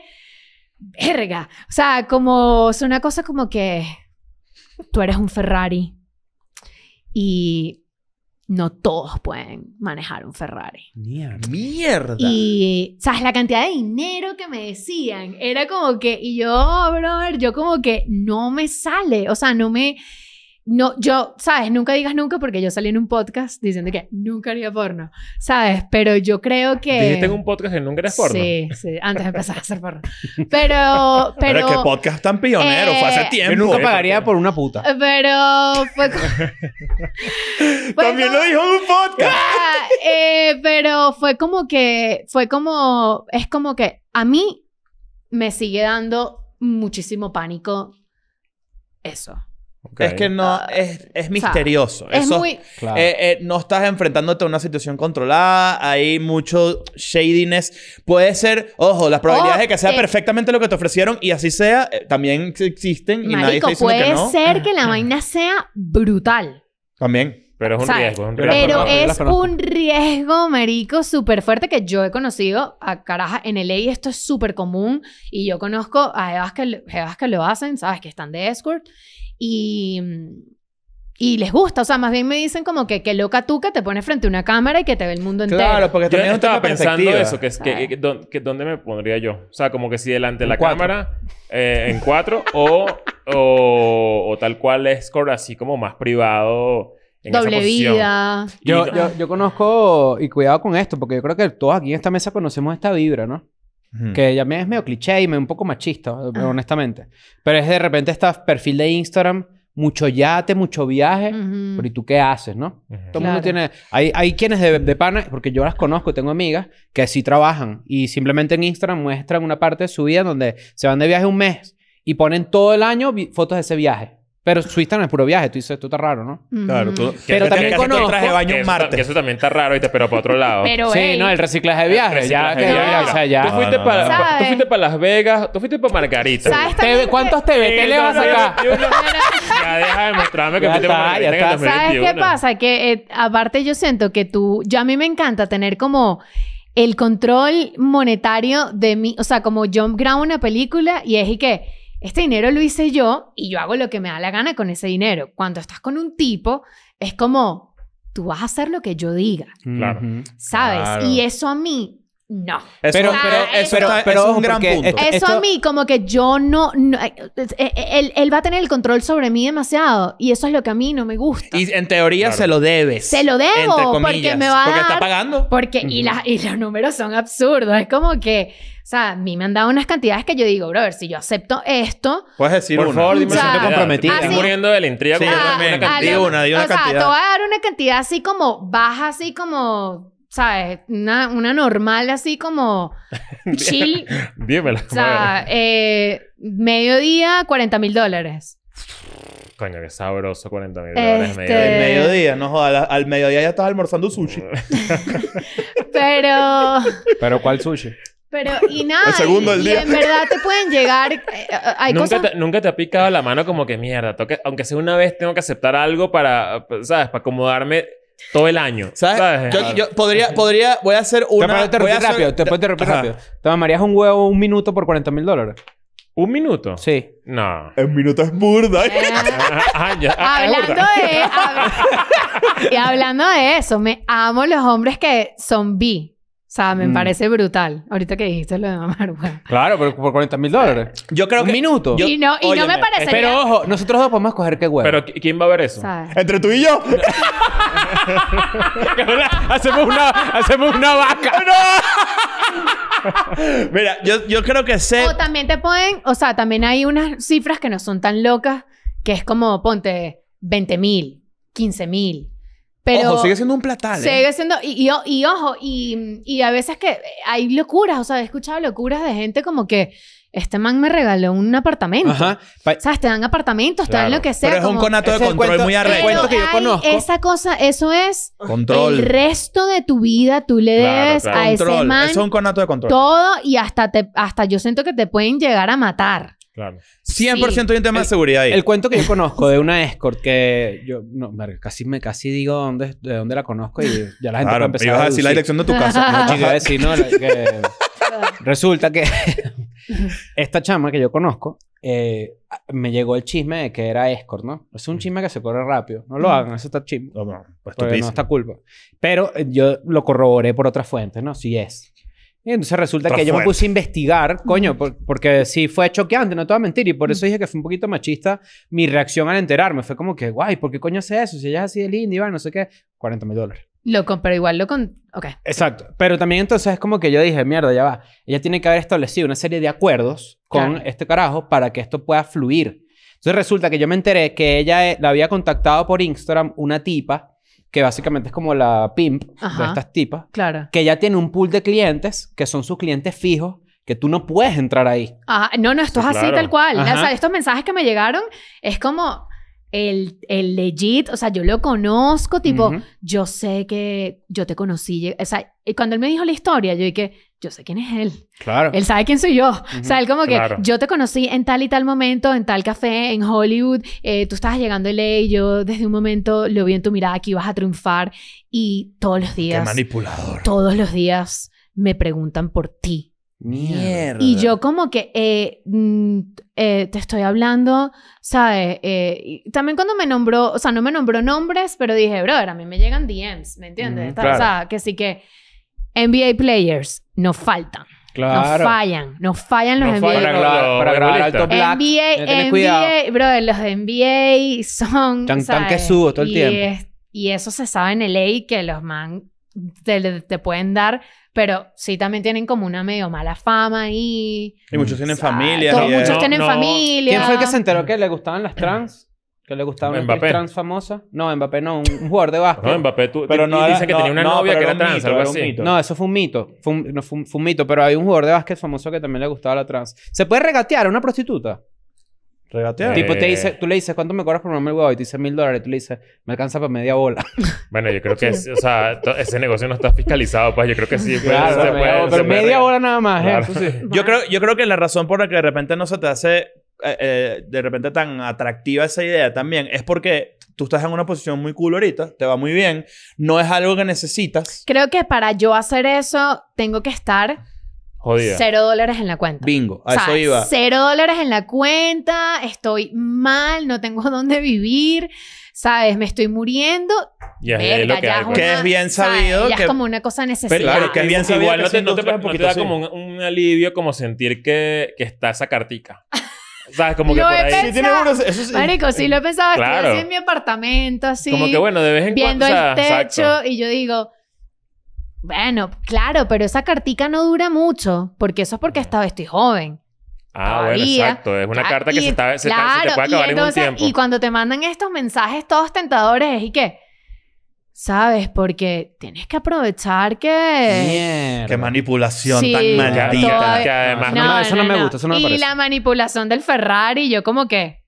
Verga. O sea, como. Es una cosa como que. Tú eres un Ferrari. Y no todos pueden manejar un Ferrari. Mierda. Mierda. Y, ¿sabes? La cantidad de dinero que me decían era como que, y yo, bro... yo como que no me sale, o sea, no me, no, yo, sabes, nunca digas nunca porque yo salí en un podcast diciendo que nunca haría porno, sabes, pero yo creo que... Dijiste en un podcast que nunca eres porno. Sí, sí, antes empezaba a hacer porno. Pero, pero... Pero qué podcast tan pionero, fue hace eh, tiempo. Yo nunca pagaría por una puta. Pero fue... como También lo dijo en un podcast. Ah, eh, pero fue como que, fue como, es como que a mí me sigue dando muchísimo pánico eso. Es que no, ah, es, es misterioso. Eso, es muy... Eh, eh, no estás enfrentándote a una situación controlada, hay mucho shadiness. Puede ser, ojo, las probabilidades de que sea perfectamente lo que te ofrecieron y así sea, eh, también existen y nadie está puede ser que la vaina sea brutal. También. Pero es un riesgo. pero es un riesgo, marico, súper fuerte que yo he conocido a caraja en LA. Esto es súper común. Y yo conozco a evas que, que lo hacen, ¿sabes? Que están de escort y, les gusta, o sea, más bien me dicen como que qué loca tú que te pones frente a una cámara y que te ve el mundo entero. Claro, porque yo también estaba pensando eso, que, es ah. que, dónde me pondría yo. O sea, como que si delante de la cámara, eh, en cuatro, o, tal cual es así como más privado. Doble vida. Yo, yo, yo conozco, y cuidado con esto, porque yo creo que todos aquí en esta mesa conocemos esta vibra, ¿no? Que ya me es medio cliché y un poco machista, ah. honestamente. Pero es de repente este perfil de Instagram, mucho yate, mucho viaje, pero ¿y tú qué haces, no? Todo Hay, quienes de, de, pana, porque yo las conozco, tengo amigas que sí trabajan y simplemente en Instagram muestran una parte de su vida donde se van de viaje un mes y ponen todo el año fotos de ese viaje. Pero su Instagram es puro viaje. Tú dices, tú estás raro, ¿no? Claro, tú, pero también conozco... traje de baño martes. eso también está raro, y te espero para otro lado. Pero, sí, no, el reciclaje de viajes. ya, que O sea, ya. Tú fuiste, para, Las Vegas, tú fuiste para Margarita. ¿Sabes ¿Te, ¿Cuántos le vas a sacar? ya deja de mostrarme que fuiste para Margarita ¿Sabes qué pasa? Que eh, aparte yo siento que tú... ya a mí me encanta tener como el control monetario de mí. O sea, como yo grabo una película y es y que este dinero lo hice yo y yo hago lo que me da la gana con ese dinero. Cuando estás con un tipo, es como, tú vas a hacer lo que yo diga. Claro. ¿Sabes? Y eso a mí no. pero, ah, pero, eso, es un gran punto. eso a mí, como que yo no. Eh, eh, eh, él, él, va a tener el control sobre mí demasiado. Y eso es lo que a mí no me gusta. Y en teoría se lo debes. Se lo debo. porque me va a. Porque está pagando. Porque, y, y los números son absurdos. Es como que. O sea, a mí me han dado unas cantidades que yo digo, brother, si yo acepto esto. Puedes decir, por favor, dime si te comprometí. Estoy muriendo de la intriga. con ah, una, cantidad, o cantidad. O sea, te voy a dar una cantidad así como baja, así como ¿sabes? Una, una normal así como chill. Dímela. O sea, eh, mediodía, 40 mil dólares. Coño, qué sabroso, 40 mil dólares este... mediodía. no jodas. Al mediodía ya estás almorzando sushi. Pero... ¿Pero cuál sushi? Pero, y nada. El segundo del día. Y en verdad te pueden llegar. Eh, hay ¿Nunca, cosas... te, Nunca te ha picado la mano como que mierda. aunque sea una vez, tengo que aceptar algo para, ¿sabes? Para acomodarme todo el año. ¿Sabes? Yo, podría, podría, voy a hacer una. Te puedo interrumpir rápido, te puedo rápido. un huevo un minuto por 40 mil dólares. ¿Un minuto? Sí. No. Un minuto es burda. Eh, ah, ah, hablando de. y hablando de eso, me amo los hombres que son bi. O sea, me mm. parece brutal. Ahorita que dijiste lo de mamar, huevo. Claro, pero por 40 mil dólares. Yo creo que... Un minuto. y no, me parece... Pero ojo, nosotros dos podemos coger qué huevo. Pero ¿quién va a ver eso? Entre tú y yo. hacemos, una, hacemos una vaca. ¡No! Mira, yo, yo creo que sé... O también te pueden... O sea, también hay unas cifras que no son tan locas. Que es como, ponte, 20 mil, 15 mil. Pero sigue siendo un platal. ¿eh? Sigue siendo, y, y, ojo, y, a veces que hay locuras, o sea, he escuchado locuras de gente como que este man me regaló un apartamento. Ajá. O ¿Sabes? Te dan apartamentos, te dan lo que sea. Pero es un conato de control muy arreglado. que yo conozco. Esa cosa, eso es. Control. El resto de tu vida tú le debes a ese man. Eso es un conato de control. Todo y hasta, te, hasta yo siento que te pueden llegar a matar. Claro. 100% sí. hay un tema de seguridad ahí. El cuento que yo conozco de una escort que yo no, casi me casi digo dónde, de dónde la conozco y ya la gente claro, va a empezar a, decir la dirección de tu casa. no, decir, resulta que esta chama que yo conozco eh, me llegó el chisme de que era escort, ¿no? Es un mm. chisme que se corre rápido. No lo mm. hagan, eso está chisme. No, no, pues no está culpa. Pero eh, yo lo corroboré por otras fuentes, ¿no? si es. Y entonces resulta que yo me puse a investigar, coño, porque sí fue choqueante, no te voy a mentir, y por eso dije que fue un poquito machista mi reacción al enterarme. Fue como que, guay, ¿por qué coño hace eso? Si ella es así de linda y va, no sé qué, 40 mil dólares. Lo pero igual lo con... Ok. Exacto. Pero también entonces es como que yo dije, mierda, ya va. Ella tiene que haber establecido una serie de acuerdos con este carajo para que esto pueda fluir. Entonces resulta que yo me enteré que ella eh, la había contactado por Instagram una tipa que básicamente es como la pimp de estas tipas, claro. que ya tiene un pool de clientes que son sus clientes fijos, que tú no puedes entrar ahí. Ah, no, no, esto es así tal cual. O sea, estos mensajes que me llegaron es como, el, el legit, o sea, yo lo conozco, tipo, yo sé que yo te conocí, o sea, cuando él me dijo la historia, yo dije, yo sé quién es él. Claro. Él sabe quién soy yo. O sea, él como que yo te conocí en tal y tal momento, en tal café, en Hollywood, eh, tú estabas llegando a LA y yo desde un momento lo vi en tu mirada que ibas a triunfar y todos los días. Qué manipulador. Todos los días me preguntan por ti y yo como que eh, mm, eh, te estoy hablando, ¿sabes? Eh, también cuando me nombró, o sea, no me nombró nombres, pero dije, bro, a mí me llegan DMs, ¿me entiendes? O sea, que sí que NBA players no faltan. Claro. No fallan, no fallan los NBA. para grabar NBA, los NBA son... Tan, que subo todo el y tiempo. y eso se sabe en el A que los man te, te pueden dar pero sí también tienen como una medio mala fama ahí. Y muchos tienen familia. muchos tienen familia. ¿Quién fue el que se enteró que le gustaban las trans? Que le gustaban las trans famosas? No, Mbappé no, un, jugador de básquet. No, Mbappé tú, pero no, dice que tenía una novia que era trans, algo así. No, eso fue un mito. Fue un, no, fue un, fue un mito, pero hay un jugador de básquet famoso que también le gustaba la trans. ¿Se puede regatear a una prostituta? Regatear. Tipo, te dice, eh. tú le dices, ¿cuánto me cobras por un el huevo? Y te dice mil dólares. Tú le dices, me alcanza para media bola. Bueno, yo creo que, o sea, ese negocio no está fiscalizado, pues yo creo que sí. Pues, pero, media hora nada más, ¿eh? yo, creo, yo creo que la razón por la que de repente no se te hace, eh, de repente tan atractiva esa idea también, es porque tú estás en una posición muy cool te va muy bien, no es algo que necesitas. Creo que para yo hacer eso, tengo que estar Jodida. Cero dólares en la cuenta. Bingo, a eso iba. Cero dólares en la cuenta, estoy mal, no tengo dónde vivir, ¿sabes? Me estoy muriendo. Ya es lo que, es, bien sabido. que, es como una cosa necesaria. Pero claro, que es bien sabido. Igual no te, no, da como un, alivio como sentir que, que está esa cartica. ¿Sabes? Como que por ahí. Pensado, sí, tiene unos, sí. Marico, sí lo he pensado. Claro. Estoy así en mi apartamento, así. Como que bueno, de vez en cuando. Viendo el techo y yo digo, bueno, claro, pero esa cartica no dura mucho, porque eso es porque estaba, estoy joven. Ah, bueno, exacto. Es una ah, carta que se, está, se, te puede acabar en un tiempo. Y cuando te mandan estos mensajes todos tentadores, ¿y qué? ¿Sabes? Porque tienes que aprovechar que... Qué manipulación tan maldita. No, eso no, me gusta, eso no me Y la manipulación del Ferrari, yo como que...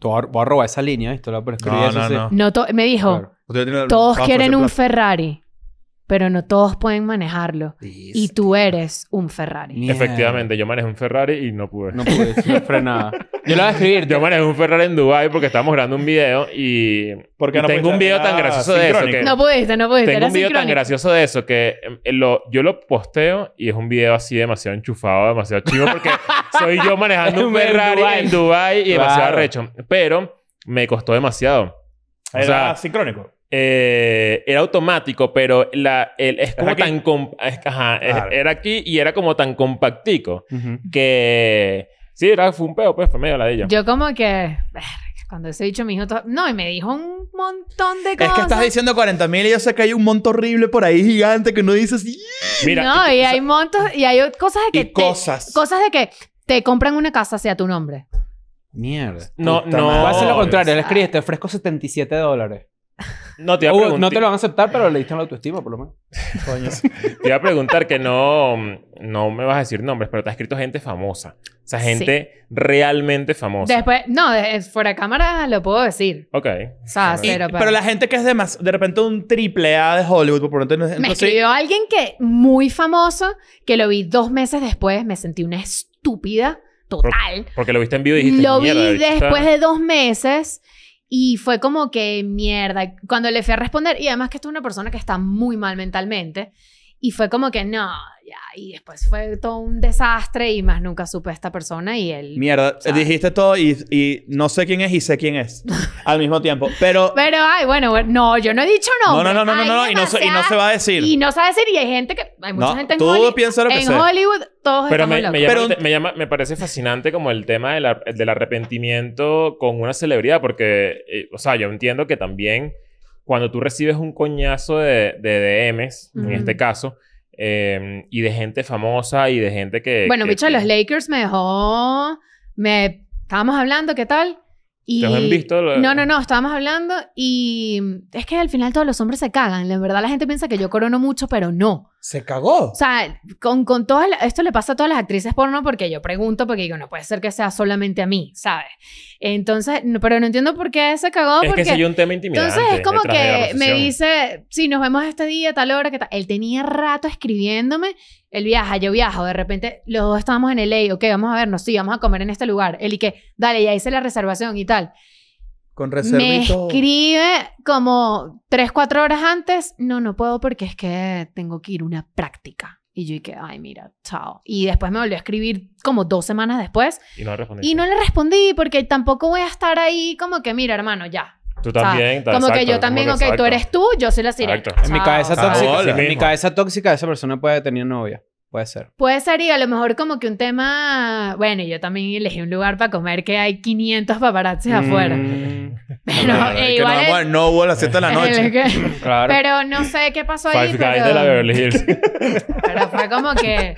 Claro. voy a robar esa línea, esto lo voy No, no, no. no me dijo, todos quieren un Ferrari pero no todos pueden manejarlo. Y tú eres un Ferrari. Efectivamente, yo manejo un Ferrari y no pude. No pude, no frenaba. Yo lo voy a escribir. Yo manejo un Ferrari en Dubai porque estábamos grabando un video y, porque tengo un video tan gracioso de eso que no pudiste, no pudiste. Tengo un video tan gracioso de eso que em, eh, lo, yo lo posteo y es un video así demasiado enchufado, demasiado chivo porque soy yo manejando un Ferrari en Dubai, y demasiado recho. Pero me costó demasiado. Era sea, sincrónico. Eh, era automático, pero la, el, es como tan... E, era aquí y era como tan compactico que... Sí, era, fue un peo, pues, por medio la de ella. Yo como que... Cuando ese dicho me dijo... No, y me dijo un montón de cosas. Es que estás diciendo 40 mil y yo sé que hay un monto horrible por ahí gigante que uno dice Mira, no, y, hay montos... Y hay cosas de que... Y cosas. Cosas de que te compran una casa sea tu nombre. Mierda. No, no. Va a ser lo contrario. Le escribe te ofrezco 77 dólares. No uh, te, lo van a aceptar, pero le diste la autoestima, por lo menos. Coño. te iba a preguntar que no, no me vas a decir nombres, pero te ha escrito gente famosa. O sea, gente realmente famosa. Después, no, de, eh, fuera cámara lo puedo decir. Ok. Pues. pero la gente que es de más, de repente un triple A de Hollywood, por ejemplo, Me escribió alguien que muy famoso, que lo vi dos meses después, me sentí una estúpida total. porque lo viste en vivo y dijiste. Lo vi después de dos meses y fue como que mierda, cuando le fui a responder, y además que esto es una persona que está muy mal mentalmente, y fue como que no, y después fue todo un desastre y más nunca supe a esta persona y él... Mierda, dijiste todo y, no sé quién es y sé quién es al mismo tiempo, pero... Pero, ay, bueno, no, yo no he dicho no. No, no, no, no, no, no y, no se, y no se va a decir. Y no se va a decir y hay gente que... Hay mucha gente en Hollywood. Piensa lo que en Hollywood todos pero me, me, llama, pero me, parece fascinante como el tema del arrepentimiento con una celebridad, porque, eh, o sea, yo entiendo que también cuando tú recibes un coñazo de, de DMs, en este caso Em, y de gente famosa y de gente que. Bueno, bicho, los Lakers me dejó. Me estábamos hablando, ¿qué tal? Y... visto? No, no, no, estábamos hablando y es que al final todos los hombres se cagan. La verdad la gente piensa que yo corono mucho, pero no. Se cagó. O sea, con, con todas, esto le pasa a todas las actrices porno porque yo pregunto, porque digo, no puede ser que sea solamente a mí, ¿sabes? Entonces, pero no entiendo por qué se cagó. Es porque, un tema Entonces es como que me dice, sí, nos vemos este día, tal hora, que tal. Él tenía rato escribiéndome, él viaja, yo viajo, de repente los dos estábamos en el ley, ok, vamos a vernos, sí, vamos a comer en este lugar. Él y que, dale, ya hice la reservación y tal. Me escribe como tres, cuatro horas antes. No, no puedo porque es que tengo que ir a una práctica. Y yo dije, ay, mira, chao. Y después me volvió a escribir como dos semanas después. Y no, respondí. y no le respondí porque tampoco voy a estar ahí como que, mira, hermano, ya. Tú también, también. como que yo también, ok, tú eres tú, yo soy la sirena. En mi cabeza ah, tóxica, en mi cabeza tóxica esa persona puede tener novia. Puede ser. Puede ser y a lo mejor como que un tema, bueno, yo también elegí un lugar para comer que hay 500 paparazzis mm. afuera. Pero no, igual no, hubo a las de la noche. Claro. Pero no sé qué pasó ahí. pero... de fue como que,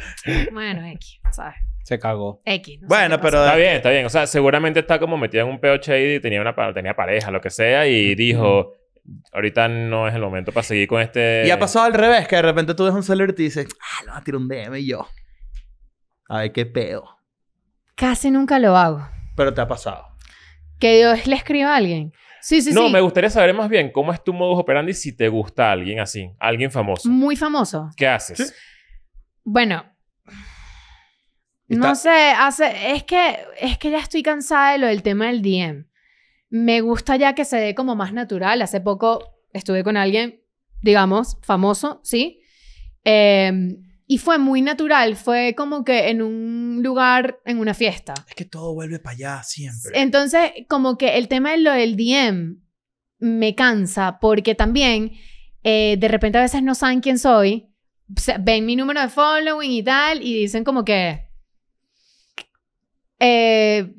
bueno, X, ¿sabes? Se cagó. X. bueno, pero. Está bien, está bien. O sea, seguramente está como metida en un POH y tenía, una, tenía pareja, lo que sea, y dijo ahorita no es el momento para seguir con este... Y ha pasado al revés, que de repente tú ves un seller y dices, ah, lo va a tirar un DM y yo. A ver qué pedo. Casi nunca lo hago. Pero te ha pasado. Que Dios le escriba a alguien. Sí, sí, sí... no, me gustaría saber más bien cómo es tu modus operandi si te gusta alguien así, alguien famoso. Muy famoso. ¿Qué haces? Bueno, no sé, hace, es que es que ya estoy cansada de lo del tema del DM me gusta ya que se dé como más natural. Hace poco estuve con alguien, digamos, famoso, ¿sí? Em, y fue muy natural, fue como que en un lugar, en una fiesta. Es que todo vuelve para allá siempre. Entonces, como que el tema de lo del DM me cansa porque también eh, de repente a veces no saben quién soy, ven mi número de following y tal y dicen como que... Eh,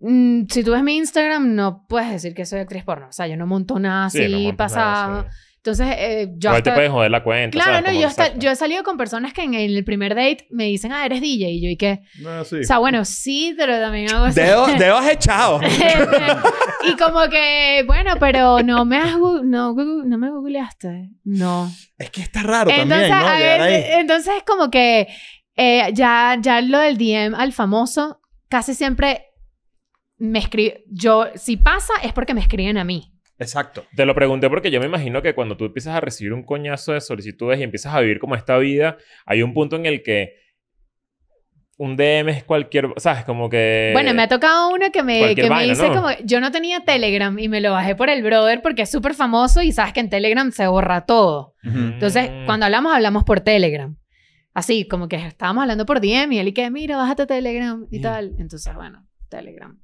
Mm, si tú ves mi Instagram, no puedes decir que soy actriz porno. O sea, yo no monto nada así, pasado. Entonces, eh, yo. a hasta... te pueden joder la cuenta. Claro, no, yo, yo, he salido con personas que en el primer date me dicen, ah, eres DJ. Y yo, ¿y qué? No, sí. O sea, bueno, sí, pero también hago. eso. Deos echado y como que, bueno, pero no me has. No, no me googleaste. No. Es que está raro entonces, también, ¿no? A ver, Entonces, como que eh, ya, ya lo del DM al famoso, casi siempre me escribe, yo, si pasa es porque me escriben a mí. Exacto. Te lo pregunté porque yo me imagino que cuando tú empiezas a recibir un coñazo de solicitudes y empiezas a vivir como esta vida, hay un punto en el que un DM es cualquier, ¿sabes? Como que... Bueno, me ha tocado uno que me, que me dice como, yo no tenía Telegram y me lo bajé por el brother porque es súper famoso y sabes que en Telegram se borra todo. Entonces, mm. cuando hablamos, hablamos por Telegram. Así, como que estábamos hablando por DM y él y que, mira, bájate Telegram y mm. tal. Entonces, bueno, Telegram.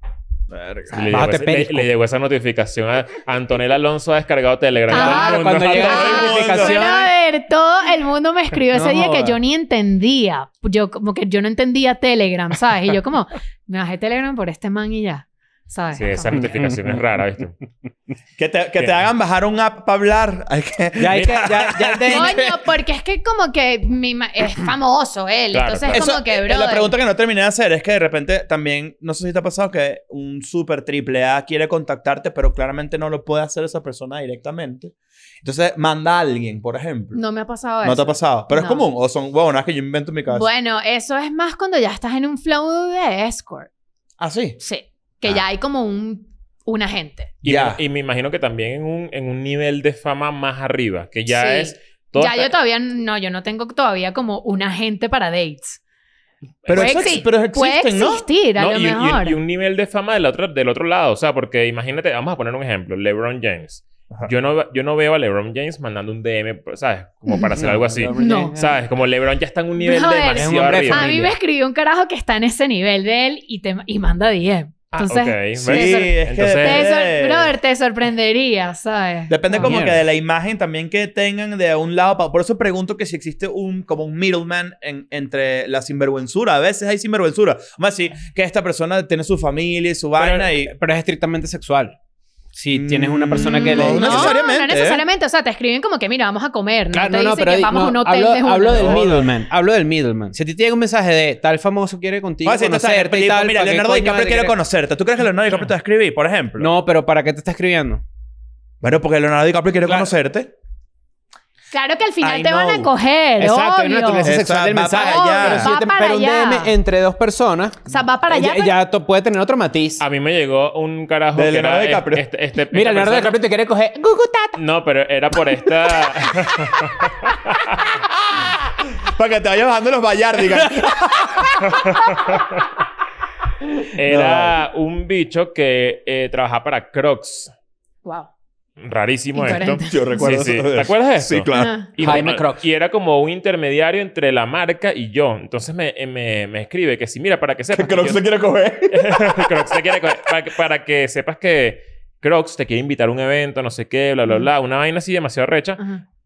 Verga. le, llegó esa notificación a Antonella Alonso ha descargado Telegram. Ah, cuando llega la notificación. a ver, todo el mundo me escribió ese día que yo ni entendía. Yo como que yo no entendía Telegram, ¿sabes? Y yo como, me bajé Telegram por este man y ya. Sí, esa notificación es rara, ¿viste? que te, que te hagan bajar un app para hablar. Ya Coño, porque es que como que es famoso él. entonces es como que, bro... Eh, la pregunta que no terminé de hacer es que de repente también... No sé si te ha pasado que un super triple A quiere contactarte, pero claramente no lo puede hacer esa persona directamente. Entonces, manda a alguien, por ejemplo. No me ha pasado eso. No te ha pasado. Pero es común. O son, bueno, es que yo invento mi casa. Bueno, eso es más cuando ya estás en un flow de escort. ¿Ah, sí? Sí que ya ah. hay como un, un agente. Y, me, y, me imagino que también en un, nivel de fama más arriba, que ya es... Ya yo todavía, no, yo no tengo todavía como un agente para dates. Pero, eso, puede existir, ¿no? a lo mejor. Y, un nivel de fama del otro, del otro lado. O sea, porque imagínate, vamos a poner un ejemplo. LeBron James. Yo no, yo no veo a LeBron James mandando un DM, pues, ¿sabes? Como para hacer algo así. No. ¿Sabes? Como LeBron ya está en un nivel de demasiado arriba. A mí me escribió un carajo que está en ese nivel de él y, te, y manda DM. Ah, Entonces, sí, es que te, brother, te sorprendería, ¿sabes? Depende ah, como que de la imagen también que tengan de un lado. por eso pregunto que si existe un como un middleman entre la sinvergüenzura. A veces hay sinvergüenzura. Más si que esta persona tiene su familia y su vaina y... Pero es estrictamente sexual si tienes una persona que mm, le no, necesariamente. necesariamente, o sea, te escriben como que mira, vamos a comer, no te no, dicen que vamos a un hotel hablo, hablo del middleman, hablo del middleman. Si a ti te llega un mensaje de tal famoso quiere contigo, conocerte y tal, mira, Leonardo DiCaprio quiere conocerte. ¿Tú crees que Leonardo DiCaprio te va a escribir, por ejemplo? No, pero ¿para qué te está escribiendo? Bueno, porque Leonardo DiCaprio quiere conocerte. Claro que al final te van a coger. Exacto, obvio. una sexual del mensaje. Pero, va un DM entre dos personas. O sea, va para eh, allá. Ya, puede tener otro matiz. A mí me llegó un carajo. De que era DiCaprio. Este, este, Mira, Leonardo de DiCaprio te quiere coger. ¡Gugutat! No, pero era por esta. para que te vayas bajando los Vallardigas. era un bicho que eh, trabajaba para Crocs. Wow rarísimo esto. Yo recuerdo. ¿Te acuerdas de Sí, claro. Ah. Y, Jaime y, era como un intermediario entre la marca y yo. Entonces me, eh, me escribe que si mira, para que sepas. Que Crocs se quiere coger. Crocs se quiere coger. Para que, sepas que Crocs te quiere invitar a un evento, no sé qué, bla, bla, bla. Una vaina así demasiado recha.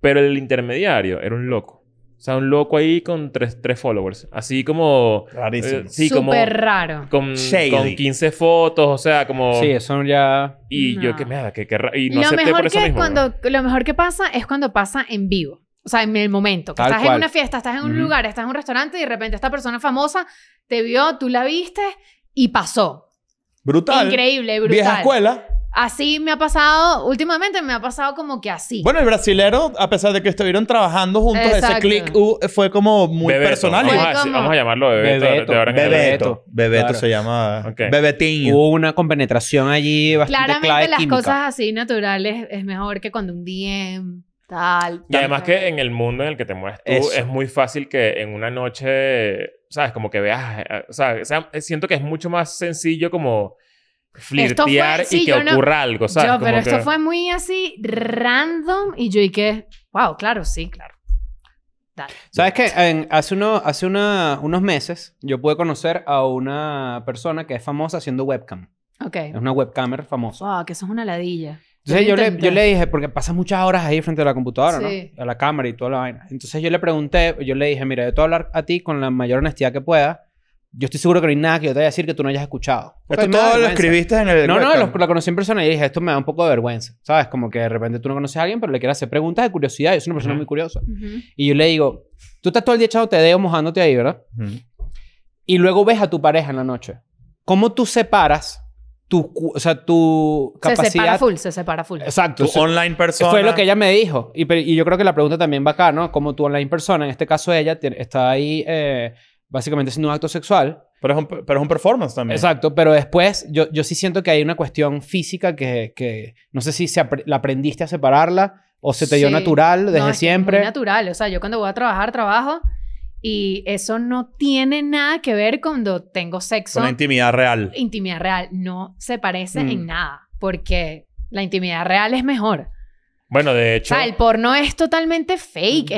Pero el intermediario era un loco. O sea, un loco ahí con tres, followers. Así como... Eh, Rarísimo. sí, Súper como, raro. Con, 15 fotos, o sea, como... Sí, eso ya... Y yo que me que, raro. y no lo mejor por eso mismo, cuando, Lo mejor que pasa es cuando pasa en vivo. O sea, en el momento. Que estás en una fiesta, estás en un lugar, estás en un restaurante y de repente esta persona famosa te vio, tú la viste y pasó. Brutal. Increíble, brutal. Vieja escuela. Así me ha pasado, últimamente me ha pasado como que así. Bueno, el brasilero, a pesar de que estuvieron trabajando juntos, ese click uh, fue como muy personal. Vamos, a, vamos a llamarlo Bebeto. Bebeto, Bebeto. se llama Bebetinho. Hubo una compenetración allí bastante Claramente las cosas así naturales es mejor que cuando un día... Tal, y además que en el mundo en el que te mueves tú es muy fácil que en una noche, sabes, como que veas, eh, o sea, siento que es mucho más sencillo como flirtear y que ocurra algo, pero esto fue muy así random y yo y que, wow, claro, sí, claro. ¿Sabes qué? hace uno, hace unos meses yo pude conocer a una persona que es famosa haciendo webcam. Ok. Es una webcamer famosa. Wow, que eso es una ladilla. Entonces yo le, yo le, dije, porque pasas muchas horas ahí frente a la computadora, ¿no? A la cámara y toda la vaina. Entonces yo le pregunté, yo le dije, mira, yo te voy a hablar a ti con la mayor honestidad que pueda yo estoy seguro que no hay nada que yo te vaya a decir que tú no hayas escuchado. esto todo lo escribiste en el. No, no, lo, conocí en persona y dije, esto me da un poco de vergüenza. ¿Sabes? Como que de repente tú no conoces a alguien, pero le quieres hacer preguntas de curiosidad. Yo soy una persona muy curiosa. Y yo le digo, tú estás todo el día echado te mojándote ahí, ¿verdad? Y luego ves a tu pareja en la noche. ¿Cómo tú separas tu, o sea, tu capacidad. Se separa full, se separa full. Exacto. Tu online persona. Fue lo que ella me dijo. Y, yo creo que la pregunta también va acá, ¿no? Como tu online persona, en este caso ella está ahí eh, básicamente es un acto sexual. Pero es un, pero es un performance también. Exacto, pero después yo, yo sí siento que hay una cuestión física que, no sé si la aprendiste a separarla o se te dio natural desde siempre. natural, o sea, yo cuando voy a trabajar, trabajo. Y eso no tiene nada que ver cuando tengo sexo. Con la intimidad real. Intimidad real. No se parece en mm. nada. Porque la intimidad real es mejor. Bueno, de hecho. el porno es totalmente fake.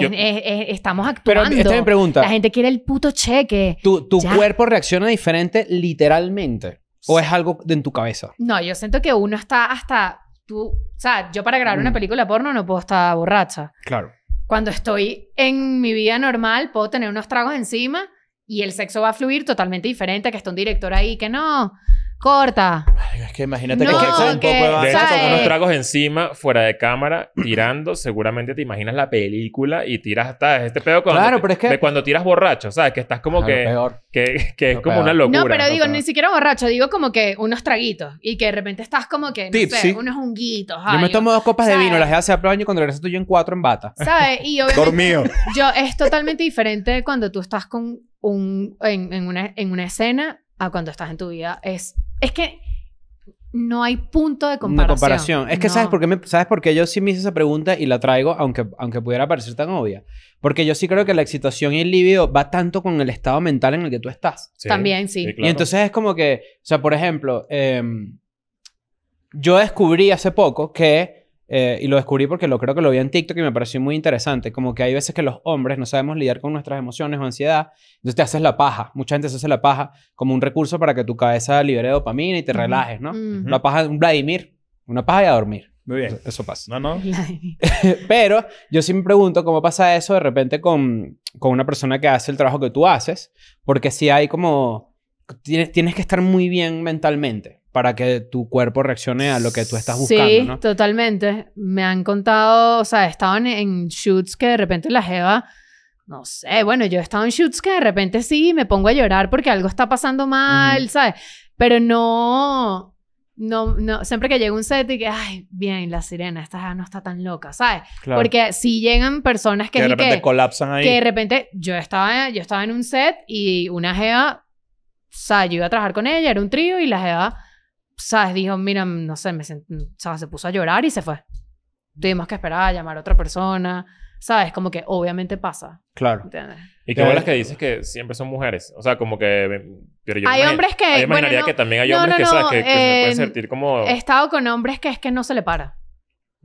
estamos actuando. Pero esta es mi pregunta. La gente quiere el puto cheque. ¿Tu, tu cuerpo reacciona diferente literalmente? ¿O es algo de en tu cabeza? No, yo siento que uno está hasta. Tú, o sea, yo para grabar una mm. película porno no puedo estar borracha. Claro. Cuando estoy en mi vida normal, puedo tener unos tragos encima y el sexo va a fluir totalmente diferente que está un director ahí que no, corta, es que imagínate no, que, un poco de, hecho, con unos tragos encima, fuera de cámara, tirando, seguramente te imaginas la película y tiras hasta este pedo cuando, claro, pero es que... de cuando tiras borracho, ¿sabes? Que estás como que, que, que, es como una locura. No, pero digo, ni siquiera borracho, digo como que unos traguitos y que de repente estás como que, no unos unguitos yo me tomo dos copas de vino, las hace a y cuando regresé tú yo en cuatro en bata. ¿Sabes? Y obviamente... Dormido. Yo, es totalmente diferente cuando tú estás con un, en, en, una, en una escena a cuando estás en tu vida. Es, es que no hay punto de comparación. Es que sabes por qué sabes por yo sí me hice esa pregunta y la traigo aunque aunque pudiera parecer tan obvia, porque yo sí creo que la excitación y el libido va tanto con el estado mental en el que tú estás. También sí. Y entonces es como que, o sea, por ejemplo, em, yo descubrí hace poco que eh, y lo descubrí porque lo creo que lo vi en TikTok y me pareció muy interesante. Como que hay veces que los hombres no sabemos lidiar con nuestras emociones o ansiedad. Entonces te haces la paja. Mucha gente se hace la paja como un recurso para que tu cabeza libere dopamina y te relajes, ¿no? La paja de un Vladimir. Una paja y a dormir. Muy bien. Eso pasa. No, no. Pero yo sí me pregunto cómo pasa eso de repente con, una persona que hace el trabajo que tú haces. Porque si hay como... Tienes, tienes que estar muy bien mentalmente para que tu cuerpo reaccione a lo que tú estás buscando. Sí, totalmente. Me han contado, o sea, estaban en shoots que de repente la Jeva, no sé, bueno, yo he estado en shoots que de repente sí, me pongo a llorar porque algo está pasando mal, ¿sabes? Pero no, no, no, siempre que llega un set y que, ay, bien, la sirena, esta no está tan loca, ¿sabes? Claro. Porque si llegan personas que... Que de repente colapsan ahí. Que de repente yo estaba, yo estaba en un set y una jeva, o sea, yo iba a trabajar con ella, era un trío y la jeva ¿sabes? Dijo, mira, no sé, me mm, ¿sabes? se puso a llorar y se fue. Tuvimos que esperar a llamar a otra persona, ¿sabes? Como que obviamente pasa. Claro. ¿Entiendes? Y qué bolas eh, que dices que siempre son mujeres. O sea, como que. Eh, pero yo hay hombres que. imaginaría bueno, que también hay hombres que, se pueden em, sentir como. He estado con hombres que es que no se le para.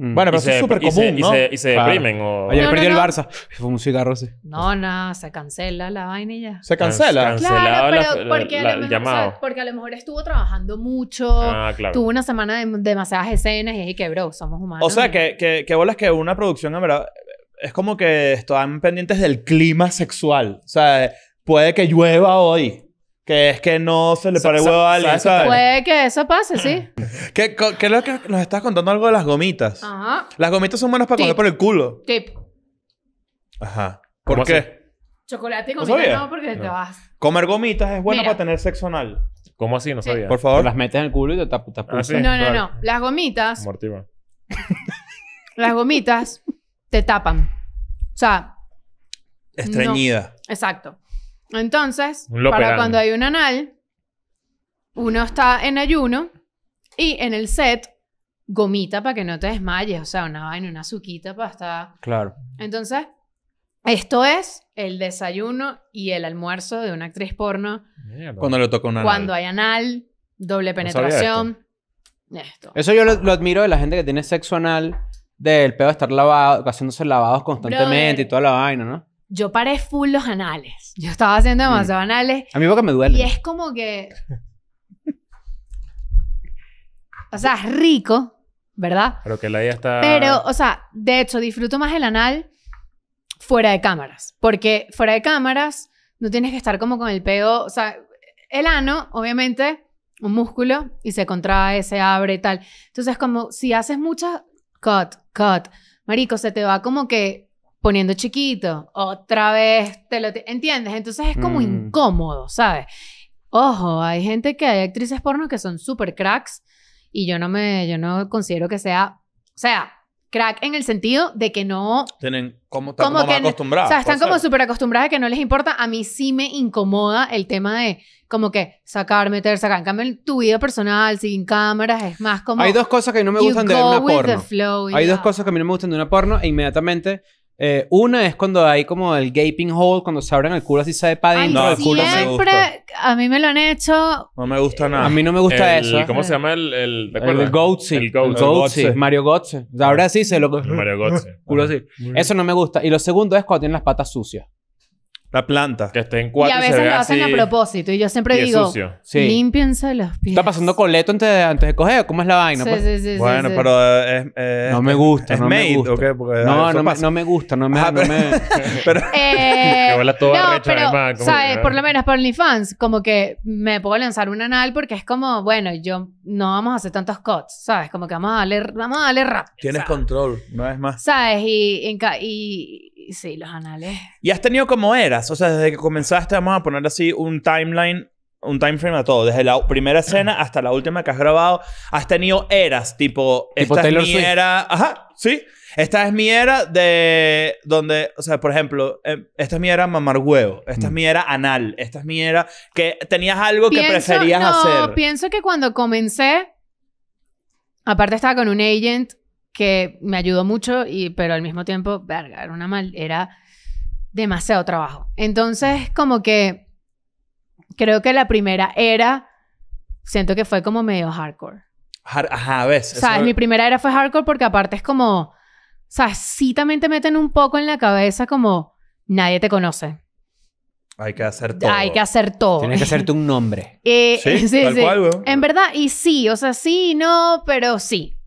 Mm. Bueno, pero eso es súper común, y ¿no? Se, y se, deprimen. O... Ayer perdió el Barça. Fue un cigarro así. No, no, se cancela la vaina y ya. Se cancela. Claro, pero la, porque, a lo mejor, porque a lo mejor estuvo trabajando mucho. Ah, claro. Tuvo una semana de demasiadas escenas y es que, bro, somos humanos. O sea, que, que, que bolas que una producción, en verdad, es como que están pendientes del clima sexual. O sea, puede que llueva hoy que es que no se le pare el huevo a alguien, ¿sabes? Puede que eso pase, sí. ¿Qué, qué es lo que nos estás contando algo de las gomitas? Ajá. Las gomitas son buenas para comer por el culo. Tip. Ajá. ¿Por qué? Chocolate y ¿No no, porque te vas. Comer gomitas es bueno para tener sexo anal. ¿Cómo así? No sabía. Por favor. Las metes en el culo y te tapas. Ah, no, no, no. Las gomitas, Mortiva. las gomitas te tapan. O sea, Estreñida. exacto. Entonces, para cuando hay un anal, uno está en ayuno y en el set gomita para que no te desmayes, o sea, una vaina, una suquita para estar. Claro. Entonces, esto es el desayuno y el almuerzo de una actriz porno. Cuando le toca un anal. Cuando hay anal, doble penetración. esto. Eso yo lo, admiro de la gente que tiene sexo anal, del pedo de estar lavado, haciéndose lavados constantemente y toda la vaina, ¿no? yo paré full los anales. Yo estaba haciendo demasiado mm. anales. A mi boca me duele. Y es como que. o sea, es rico, ¿verdad? Pero que la idea está. Pero, o sea, de hecho, disfruto más el anal fuera de cámaras. Porque fuera de cámaras no tienes que estar como con el pego. O sea, el ano, obviamente, un músculo y se contrae, se abre y tal. Entonces, como si haces mucha Cut, cut. Marico, se te va como que poniendo chiquito, otra vez te lo... ¿Entiendes? Entonces es como mm. incómodo, ¿sabes? Ojo, hay gente que hay actrices porno que son súper cracks y yo no me, yo no considero que sea, o sea, crack en el sentido de que no... Tienen como, están como, acostumbradas. O sea, están como súper acostumbradas a que no les importa. A mí sí me incomoda el tema de como que sacar, meter, sacar. En cambio, tu vida personal, sin cámaras, es más como... Hay dos cosas que no me gustan de una porno. Hay dos cosas que a mí no me gustan de una porno e inmediatamente eh, una es cuando hay como el gaping hole, cuando se abren el culo así se para adentro. No, el culo siempre a mí me lo han hecho. No me gusta nada. A mí no me gusta eso. eso. ¿Cómo se llama el...? El, El Goatse. El Goatse. Mario Goatse. Ahora sí se lo... Mario Goatse culo así. Eso no me gusta. Y lo segundo es cuando tienen las patas sucias. La planta. Que esté en cuatro. Y a veces lo hacen a propósito. Y yo siempre digo, sí. límpiense los pies. Está pasando coleto antes de, antes de coger. ¿Cómo es la vaina? Sí, pues. sí, sí, bueno, pero es, No me gusta. no me gusta. Ah, no, no me, no me, gusta. No me. pero, me... pero... Eh, todo no, pero, ¿sabes? Ah. por lo menos para fans, como que me puedo lanzar un anal porque es como, bueno, yo no vamos a hacer tantos cuts, ¿sabes? Como que vamos a darle, vamos rap. Tienes control, no es más. ¿Sabes? y Sí, los anales. Y has tenido como eras, o sea, desde que comenzaste, vamos a poner así un timeline, un time frame a todo, desde la primera escena hasta la última que has grabado, has tenido eras, tipo, esta es mi era, ajá, sí, esta es mi era de donde, o sea, por ejemplo, eh, esta es mi era mamar huevo, esta es mm. mi era anal, esta es mi era que tenías algo que preferías no, hacer. pienso que cuando comencé, aparte estaba con un agent que me ayudó mucho, y, pero al mismo tiempo, verga, era una mal, era demasiado trabajo. Entonces, como que creo que la primera era, siento que fue como medio hardcore. ajá, a O mi primera era fue hardcore porque aparte es como, o sea, sí también te meten un poco en la cabeza como nadie te conoce. Hay que hacer todo. Hay que hacer todo. Tienes que hacerte un nombre. Eh, sí, en verdad, y sí, o sea, sí, no, pero sí.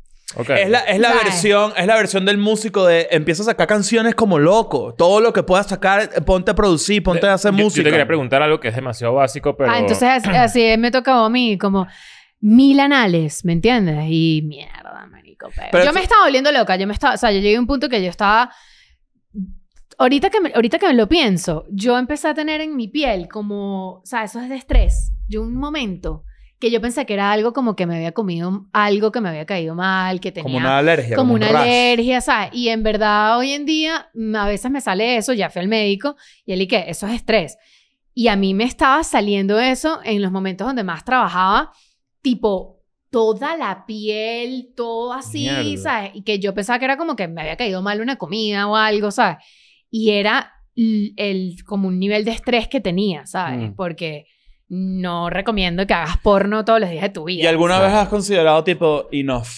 Es la, es la versión, es la versión del músico de empieza a sacar canciones como loco. Todo lo que puedas sacar, eh, ponte a producir, ponte a hacer música. Yo te quería preguntar algo que es demasiado básico, pero. Ah, entonces así, me tocaba a mí, como mil anales, ¿me entiendes? Y mierda, marico. Pero, yo me estaba volviendo loca. Yo me estaba, o sea, yo llegué a un punto que yo estaba. Ahorita que, ahorita que me lo pienso, yo empecé a tener en mi piel como, o sea, eso es de estrés. Yo un momento que yo pensé que era algo como que me había comido algo que me había caído mal, que tenía como una alergia, como, como una alergia, ¿sabes? Y en verdad hoy en día a veces me sale eso, ya fui al médico y él y que eso es estrés. Y a mí me estaba saliendo eso en los momentos donde más trabajaba, tipo toda la piel, todo así, ¿sabes? Y que yo pensaba que era como que me había caído mal una comida o algo, ¿sabes? Y era el, como un nivel de estrés que tenía, ¿sabes? Mm. Porque no recomiendo que hagas porno todos los días de tu vida. ¿Y alguna vez has considerado tipo enough?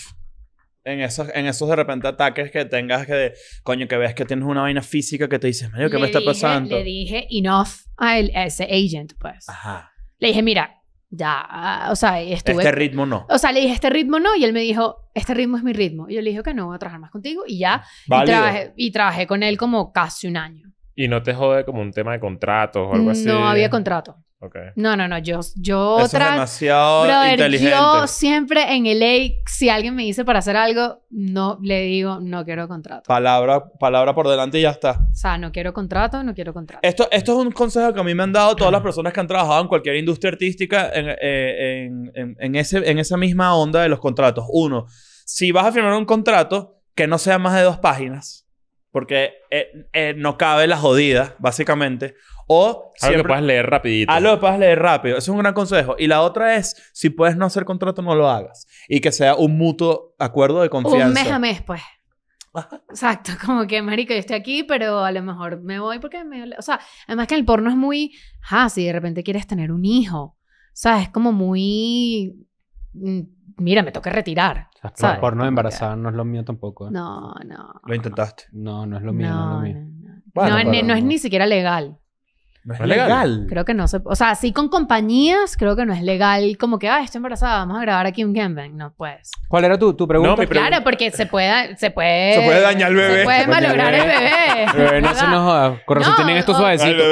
En esos, en esos de repente ataques que tengas que, de, coño, que ves que tienes una vaina física que te dices, Mario, ¿qué me está pasando? Le dije enough a, ese agent, pues. Ajá. Le dije, mira, ya, o sea, estuve. Este ritmo no. O sea, le dije, este ritmo no, y él me dijo, este ritmo es mi ritmo. Y yo le dije que no voy a trabajar más contigo, y ya. Y trabajé, con él como casi un año. ¿Y no te jode como un tema de contratos o algo así? No había contrato. No, no, no. Yo, yo es demasiado inteligente. Yo siempre en el LA, si alguien me dice para hacer algo, no le digo no quiero contrato. Palabra, palabra por delante y ya está. O sea, no quiero contrato, no quiero contrato. Esto, esto es un consejo que a mí me han dado todas las personas que han trabajado en cualquier industria artística eh, ese, en esa misma onda de los contratos. Uno, si vas a firmar un contrato, que no sea más de dos páginas. Porque eh, eh, no cabe la jodida, básicamente. O siempre, puedes que leer rapidito. Algo que puedas leer rápido. Eso es un gran consejo. Y la otra es, si puedes no hacer contrato, no lo hagas. Y que sea un mutuo acuerdo de confianza. Un mes a mes, pues. Exacto, como que marico, yo estoy aquí, pero a lo mejor me voy porque me... O sea, además que el porno es muy... Ah, si de repente quieres tener un hijo, o sea, es como muy mm, mira, me toca retirar. O sea, Por no embarazar no es lo mío tampoco. ¿eh? No, no. Lo intentaste. No, no es lo mío. No, no, es, lo no, es ni siquiera legal. No es legal. Creo que no se. O sea, sí con compañías, creo que no es legal. Como que, ah, estoy embarazada, vamos a grabar aquí un gangbang. No puedes. ¿Cuál era tu, tu pregunta? No, Claro, porque se puede, se puede. dañar al bebé. Se puede malograr el bebé. no se nos joda. Ah, con razón tienen esto suavecito.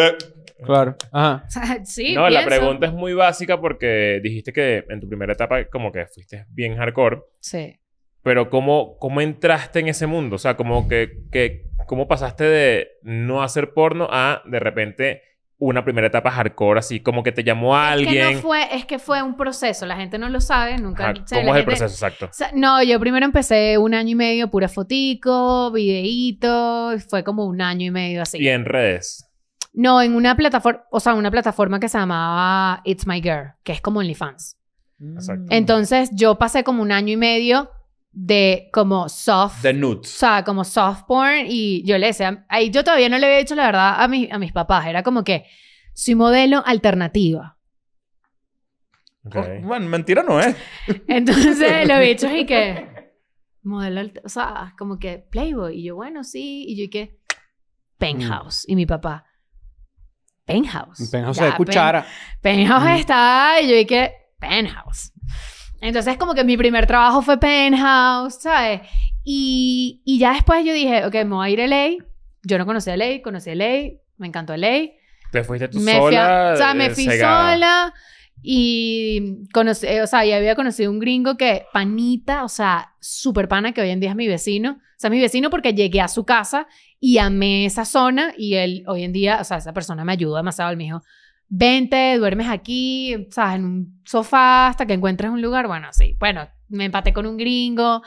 Claro. Ajá. No, la pregunta es muy básica porque dijiste que en tu primera etapa como que fuiste bien hardcore. Sí. Pero ¿cómo, cómo entraste en ese mundo? O sea, como que, que ¿cómo pasaste de no hacer porno a de repente una primera etapa hardcore, así como que te llamó alguien. Es que, no fue, es que fue un proceso, la gente no lo sabe, nunca. ¿Cómo es el proceso exacto? no, yo primero empecé un año y medio pura fotico, videíto, fue como un año y medio así. Y en redes. No, en una plataforma, o sea, una plataforma que se llamaba It's My Girl, que es como OnlyFans. Exacto. Mm. Entonces yo pasé como un año y medio de como soft. De nudes. O sea, como soft porn y yo le decía, ahí yo todavía no le había dicho la verdad a, a mis papás, era como que soy modelo alternativa. Oh, bueno, mentira no es. Entonces lo he dicho y que modelo, o sea, como que Playboy y yo, bueno, sí, y yo y que Penthouse mm. y mi papá penthouse. Penthouse ya, de cuchara. penthouse está, y yo dije, penthouse. Entonces, como que mi primer trabajo fue ...Penhouse... ¿sabes? Y, y ya después yo dije, ok, me voy a ir a LA. Yo no conocía LA, conocí LA, me encantó LA. Te fuiste tú sola. o sea, me eh, fui sola. Y conocí, o sea, ya había conocido un gringo que panita, o sea, súper pana, que hoy en día es mi vecino. O sea, mi vecino porque llegué a su casa y amé esa zona y él hoy en día, o sea, esa persona me ayuda demasiado, él me dijo, vente, duermes aquí, sabes, en un sofá hasta que encuentres un lugar, bueno, sí, bueno, me empaté con un gringo.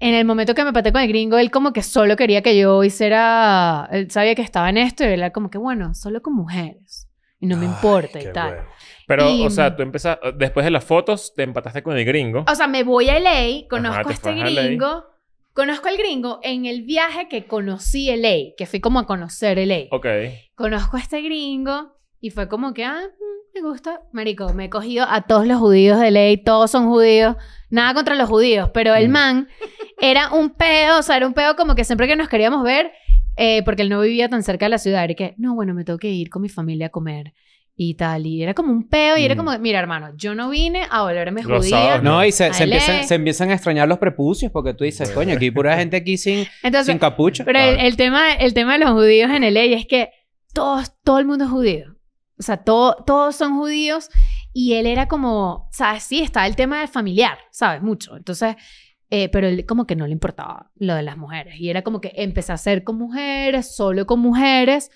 En el momento que me empaté con el gringo, él como que solo quería que yo hiciera, él sabía que estaba en esto y él era como que, bueno, solo con mujeres. Y no me importa y tal. Pero, o sea, tú empezaste, después de las fotos, te empataste con el gringo. O sea, me voy a LA, conozco a este gringo. Conozco al gringo en el viaje que conocí LA, que fui como a conocer LA. Ok. Conozco a este gringo y fue como que, ah, mm, me gusta. Marico, me he cogido a todos los judíos de ley, todos son judíos. Nada contra los judíos, pero el mm. man era un pedo, o sea, era un pedo como que siempre que nos queríamos ver, eh, porque él no vivía tan cerca de la ciudad, era que, no, bueno, me tengo que ir con mi familia a comer y tal. Y era como un peo y era mm. como, mira, hermano, yo no vine a volverme judío judía. no, y se, empiezan, a extrañar los prepucios porque tú dices, coño, aquí hay pura gente aquí sin, Entonces, sin capucha. Pero el, tema, el tema de los judíos en el ley es que todos, todo el mundo es judío. O sea, todo, todos son judíos y él era como, ¿sabes? Sí, estaba el tema del familiar, ¿sabes? Mucho. Entonces, eh, pero como que no le importaba lo de las mujeres. Y era como que empecé a hacer con mujeres, solo con mujeres.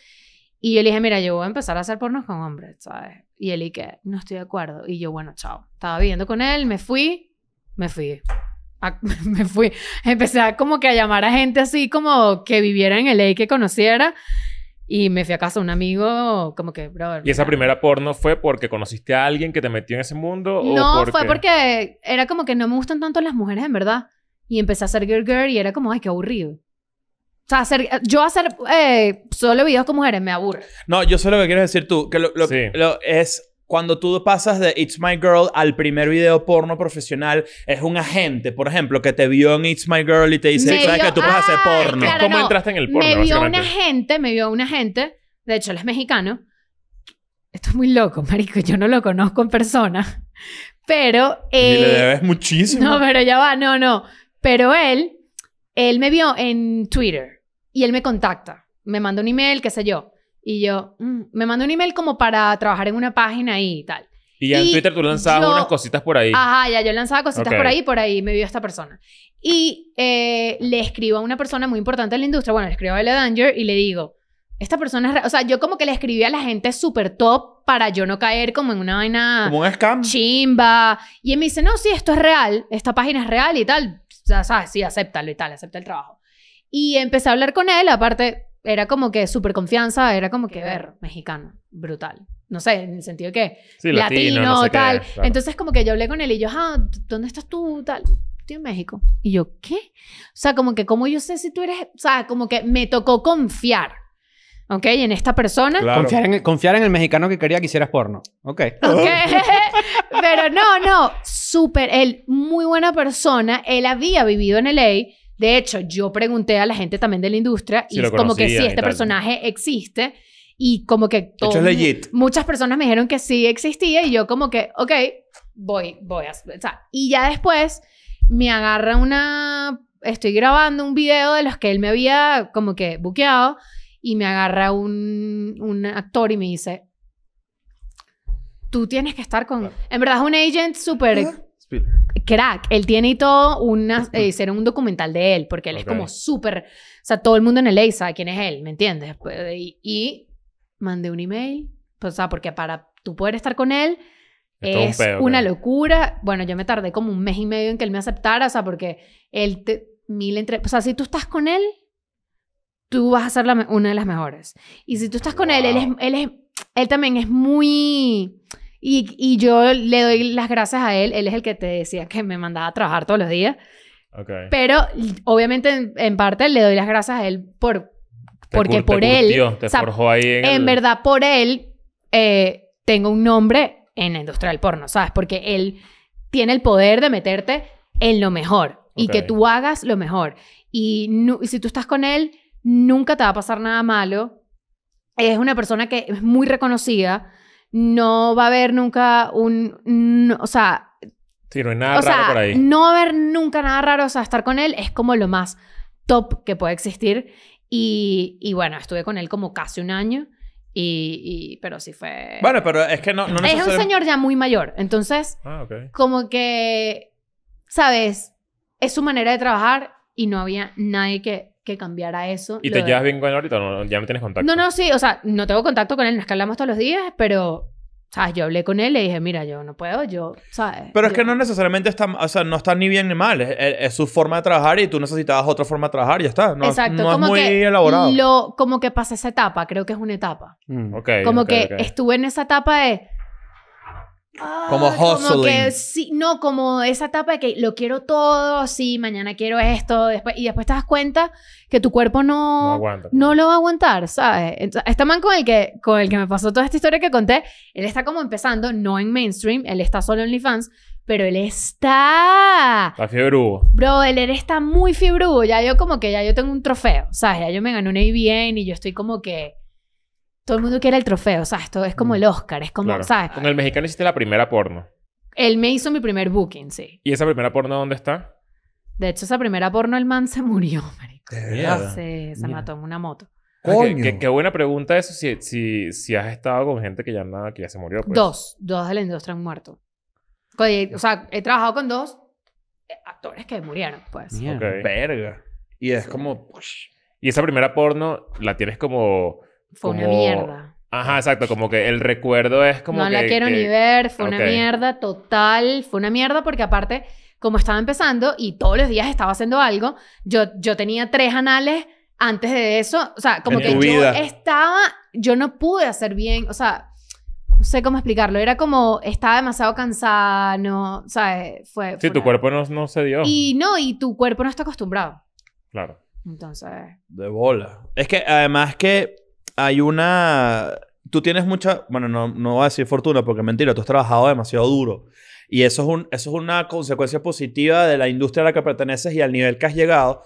Y yo le dije, mira, yo voy a empezar a hacer pornos con hombres, ¿sabes? Y él y que, no estoy de acuerdo. Y yo, bueno, chao. Estaba viviendo con él, me fui, me fui. me fui. Empecé como que a llamar a gente así como que viviera en ley que conociera. Y me fui a casa de un amigo, como que, brother. ¿Y esa primera porno fue porque conociste a alguien que te metió en ese mundo? No, fue porque era como que no me gustan tanto las mujeres, en verdad. Y empecé a hacer girl girl y era como, ay, qué aburrido sea, hacer, yo hacer eh, solo videos con mujeres me aburre. No, yo sé lo que quieres decir tú, que lo, lo, es cuando tú pasas de It's My Girl al primer video porno profesional, es un agente, por ejemplo, que te vio en It's My Girl y te dice, ¿sabes que tú puedes hacer ah, porno? ¿Cómo entraste en el porno? Me vio un agente, me vio un agente, de hecho él es mexicano. Esto es muy loco, marico, yo no lo conozco en persona, pero... Eh, y le debes muchísimo. No, pero ya va, no, no. Pero él, él me vio en Twitter y él me contacta, me manda un email, qué sé yo. Y yo, mm, me manda un email como para trabajar en una página y tal. Y en Twitter tú lanzabas unas cositas por ahí. Ajá, ya yo lanzaba cositas por ahí, por ahí me vio esta persona. Y eh, le escribo a una persona muy importante de la industria, bueno, le escribo a Bella Danger y le digo, esta persona es... O sea, yo como que le escribí a la gente súper top para yo no caer como en una vaina... Como un scam. Chimba. Y él me dice, no, sí, esto es real, esta página es real y tal. O sea, sabes, sí, acéptalo y tal, acepta el trabajo. Y empecé a hablar con él, aparte era como que súper confianza, era como que ver, mexicano, brutal. No sé, en el sentido que latino, tal. Entonces como que yo hablé con él y yo, ah, ¿dónde estás tú? Tal, estoy en México. Y yo, ¿qué? O sea, como que, ¿cómo yo sé si tú eres? O sea, como que me tocó confiar. ¿Ok? en esta persona. Confiar, en el, confiar, en el, mexicano que quería que hicieras porno. Ok. okay. Pero no, no. Súper. Él, muy buena persona. Él había vivido en LA. De hecho, yo pregunté a la gente también de la industria y es como que si este personaje existe y como que muchas personas me dijeron que sí existía y yo como que, ok, voy, voy a... O sea, y ya después me agarra una... Estoy grabando un video de los que él me había como que buqueado y me agarra un, actor y me dice, tú tienes que estar con... En verdad es un agent súper... Crack, él tiene y todo una, eh, hicieron un documental de él, porque él es como súper, o sea, todo el mundo en el EISA sabe quién es él, ¿me entiendes? Pues, y, mandé un email, pues, o sea, porque para tú poder estar con él es, una locura. Bueno, yo me tardé como un mes y medio en que él me aceptara, o sea, porque él, te, mil entre, o sea, si tú estás con él, tú vas a ser una de las mejores. Y si tú estás con él, él él también es muy y, y yo le doy las gracias a él. Él es el que te decía que me mandaba a trabajar todos los días. Pero obviamente en, parte le doy las gracias a él por, porque por él... te forjó ahí en, en verdad, por él eh, tengo un nombre en la industria del porno, ¿sabes? Porque él tiene el poder de meterte en lo mejor y que tú hagas lo mejor. y si tú estás con él, nunca te va a pasar nada malo. Es una persona que es muy reconocida no va a haber nunca un, o sea... Sí, no hay nada raro por ahí. No va a haber nunca nada raro, o sea, estar con él es como lo más top que puede existir. Y, bueno, estuve con él como casi un año. Y, pero sí fue. Bueno, pero es que no. es un señor ya muy mayor. Entonces, ah, como que, ¿sabes? Es su manera de trabajar y no había nadie que que cambiara eso. ¿Y te llevas bien con él ahorita? No, ¿Ya me tienes contacto? No, no, sí. O sea, no tengo contacto con él, nos es hablamos todos los días, pero ¿Sabes? Yo hablé con él y le dije, mira, yo no puedo, yo, ¿sabes? Pero es que no necesariamente está, o sea, no está ni bien ni mal, es, su forma de trabajar y tú necesitabas otra forma de trabajar y ya está. No, Exacto, no es muy que elaborado. Lo, como que pasa esa etapa, creo que es una etapa. Mm. Okay, como que estuve en esa etapa de, como hustling. Ah, como que, sí, no, como esa etapa de que lo quiero todo, sí, mañana quiero esto, después, y después te das cuenta que tu cuerpo no, no, pues. lo va a aguantar, ¿sabes? Entonces, este man con el, que, con el que me pasó toda esta historia que conté, él está como empezando, no en mainstream, él está solo en OnlyFans, pero él está... Está Bro, él, está muy fibrugo Ya yo como que ya yo tengo un trofeo, ¿sabes? Ya yo me gané un bien y yo estoy como que todo el mundo quiere el trofeo, o sea, esto es como el mm, Oscar, es como, ¿sabes? Con el mexicano hiciste la primera porno. Él me hizo mi primer booking, sí. ¿Y esa primera porno dónde está? De hecho, esa primera porno el man se murió, marico. Se, se mató en una moto. Coño. Qué, buena pregunta eso si, si, si, has estado con gente que ya nada, que ya se murió. Pues. Dos, dos de la industria han muerto. O sea, he trabajado con dos eh, actores que murieron, pues. Okay. Verga. Y es como. Y esa primera porno la tienes como fue una mierda. Ajá, exacto, como que el recuerdo es como... No que, la quiero ni ver, fue una mierda total, fue una mierda porque aparte, como estaba empezando y todos los días estaba haciendo algo, yo, yo tenía tres anales antes de eso, o sea, como que yo estaba, yo no pude hacer bien, o sea, no sé cómo explicarlo, era como, estaba demasiado cansada, no, o sea, fue... Sí, tu cuerpo no, no se dio. Y no, y tu cuerpo no está acostumbrado. Claro. Entonces... De bola. Es que además que hay una... Tú tienes mucha... Bueno, no, no voy a decir fortuna porque mentira, tú has trabajado demasiado duro. Y eso es, un, eso es una consecuencia positiva de la industria a la que perteneces y al nivel que has llegado,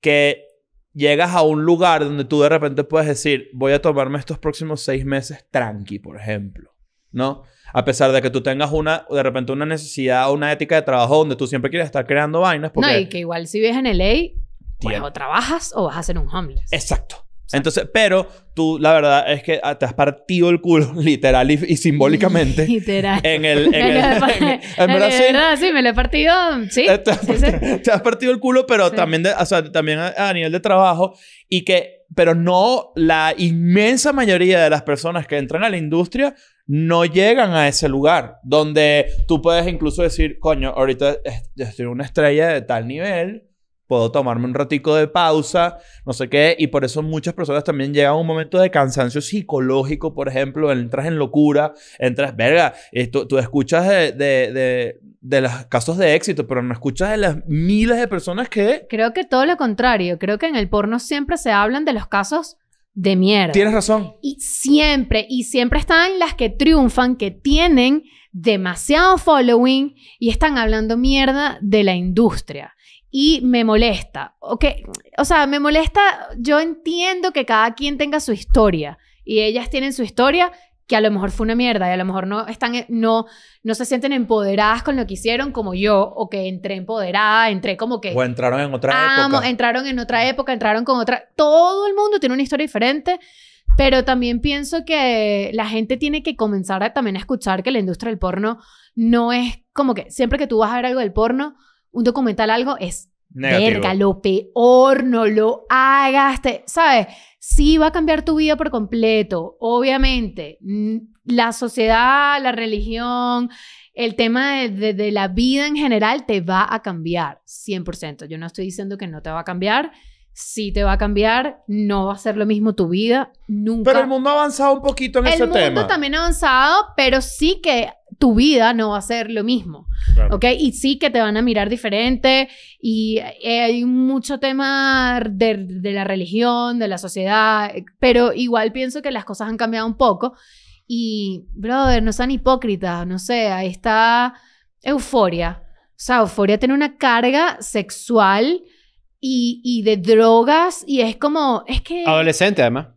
que llegas a un lugar donde tú de repente puedes decir, voy a tomarme estos próximos seis meses tranqui, por ejemplo, ¿no? A pesar de que tú tengas una, de repente una necesidad, una ética de trabajo donde tú siempre quieres estar creando vainas. Porque, no, y que igual si vives en LA, bueno, pues, o trabajas o vas a ser un homeless. Exacto. Entonces, pero tú, la verdad es que ah, te has partido el culo, literal y, simbólicamente. literal. En el. En, verdad, sí. me lo he partido. Sí. Te, has, partido el culo, pero también, o sea, también a, nivel de trabajo. Y que, pero no la inmensa mayoría de las personas que entran a la industria no llegan a ese lugar donde tú puedes incluso decir, coño, ahorita estoy una estrella de tal nivel puedo tomarme un ratico de pausa, no sé qué, y por eso muchas personas también llegan a un momento de cansancio psicológico, por ejemplo, entras en locura, entras, verga, esto, eh, tú escuchas de, de los casos de éxito, pero no escuchas de las miles de personas que... Creo que todo lo contrario, creo que en el porno siempre se hablan de los casos de mierda. Tienes razón. Y siempre, y siempre están las que triunfan, que tienen demasiado following y están hablando mierda de la industria y me molesta. Okay. O sea, me molesta, yo entiendo que cada quien tenga su historia y ellas tienen su historia que a lo mejor fue una mierda y a lo mejor no están no no se sienten empoderadas con lo que hicieron como yo o que entré empoderada, entré como que o entraron en otra época. época. entraron en otra época, entraron con otra, todo el mundo tiene una historia diferente. Pero también pienso que la gente tiene que comenzar también a escuchar que la industria del porno no es como que siempre que tú vas a ver algo del porno, un documental, algo, es verga, lo peor, no lo hagas, ¿sabes? Sí va a cambiar tu vida por completo, obviamente. La sociedad, la religión, el tema de, de, la vida en general te va a cambiar, 100%. Yo no estoy diciendo que no te va a cambiar, sí te va a cambiar, no va a ser lo mismo tu vida, nunca. Pero el mundo ha avanzado un poquito en ese tema. El mundo también ha avanzado, pero sí que tu vida no va a ser lo mismo, ¿ok? Y sí que te van a mirar diferente y eh, hay mucho tema de, la religión, de la sociedad, pero igual pienso que las cosas han cambiado un poco y, brother, no sean hipócritas, no sé, ahí está euforia. O sea, euforia tiene una carga sexual y, y de drogas y es como, es que... Adolescente además.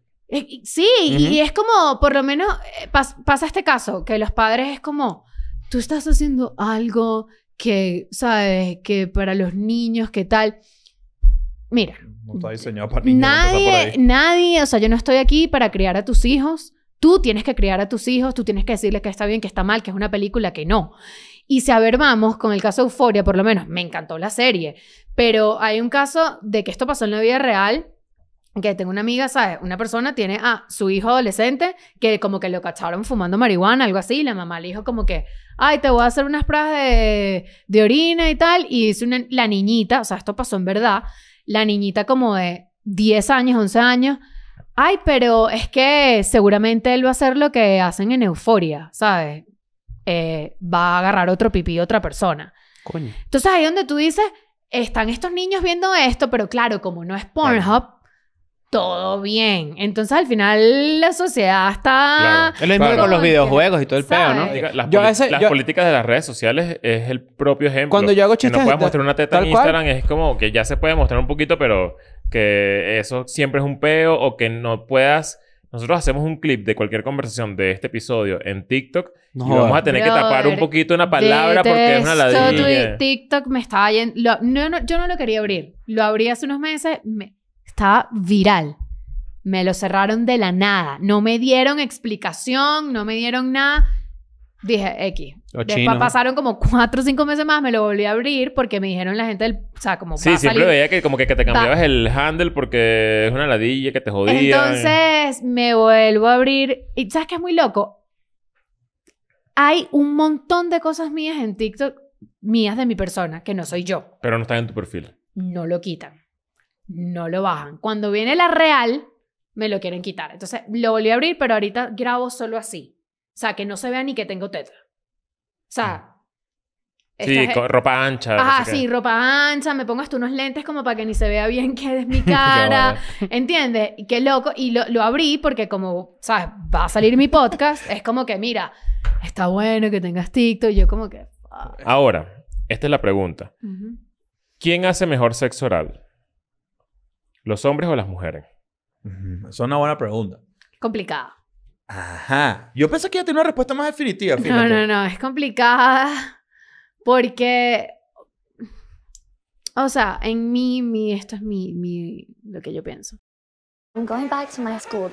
Sí, y es como, por lo menos eh, pasa este caso, que los padres es como, tú estás haciendo algo que, ¿sabes? Que para los niños, qué tal. Mira. No está diseñado para niños. Nadie, nadie, o sea, yo no estoy aquí para criar a tus hijos. Tú tienes que criar a tus hijos, tú tienes que decirles que está bien, que está mal, que es una película, que no. Y si vamos con el caso Euforia, por lo menos, me encantó la serie, pero hay un caso de que esto pasó en la vida real que tengo una amiga, ¿sabes? Una persona tiene a su hijo adolescente que como que lo cacharon fumando marihuana, algo así, la mamá le dijo como que, ay, te voy a hacer unas pruebas de, de orina y tal, y dice una, la niñita, o sea, esto pasó en verdad, la niñita como de 10 años, 11 años, ay, pero es que seguramente él va a hacer lo que hacen en euforia, ¿sabes? Eh, va a agarrar otro pipí otra persona. Coño. Entonces ahí donde tú dices, están estos niños viendo esto, pero claro, como no es Pornhub, todo bien. Entonces, al final, la sociedad está... Claro. Es lo mismo con los videojuegos y todo el peo, ¿no? Las, políticas de las redes sociales es el propio ejemplo. Cuando yo hago chistes... Que no puedes mostrar una teta en Instagram es como que ya se puede mostrar un poquito, pero que eso siempre es un peo o que no puedas... Nosotros hacemos un clip de cualquier conversación de este episodio en TikTok y vamos a tener que tapar un poquito una palabra porque es una ladilla. TikTok me estaba no, no, yo no lo quería abrir. Lo abrí hace unos meses. Me, estaba viral. Me lo cerraron de la nada. No me dieron explicación, no me dieron nada. Dije, X. Después pasaron como cuatro o cinco meses más, me lo volví a abrir porque me dijeron la gente del. O sea, como. Sí, siempre veía que como que, te cambiabas el handle porque es una ladilla que te jodía. Entonces me vuelvo a abrir. Y sabes que es muy loco. Hay un montón de cosas mías en TikTok, mías de mi persona, que no soy yo. Pero no están en tu perfil. No lo quitan no lo bajan. Cuando viene la real, me lo quieren quitar. Entonces lo volví a abrir, pero ahorita grabo solo así. O sea, que no se vea ni que tengo tetra O sea. Mm. Sí, ropa ancha. Ah, sí, ropa ancha. Me pongas tú unos lentes como para que ni se vea bien que es mi cara. ¿Entiendes? qué loco. Y lo, abrí porque, como, ¿sabes? Va a salir mi podcast. Es como que, mira, está bueno que tengas TikTok. yo, como que. Ahora, esta es la pregunta. ¿Quién hace mejor sexo oral? ¿Los hombres o las mujeres? Son Es una buena pregunta. Complicada. Ajá. Yo pensé que ya tenía una respuesta más definitiva. No, no, no, es complicada porque, o sea, en mí, esto es mi, mi, lo que yo pienso. going back to my school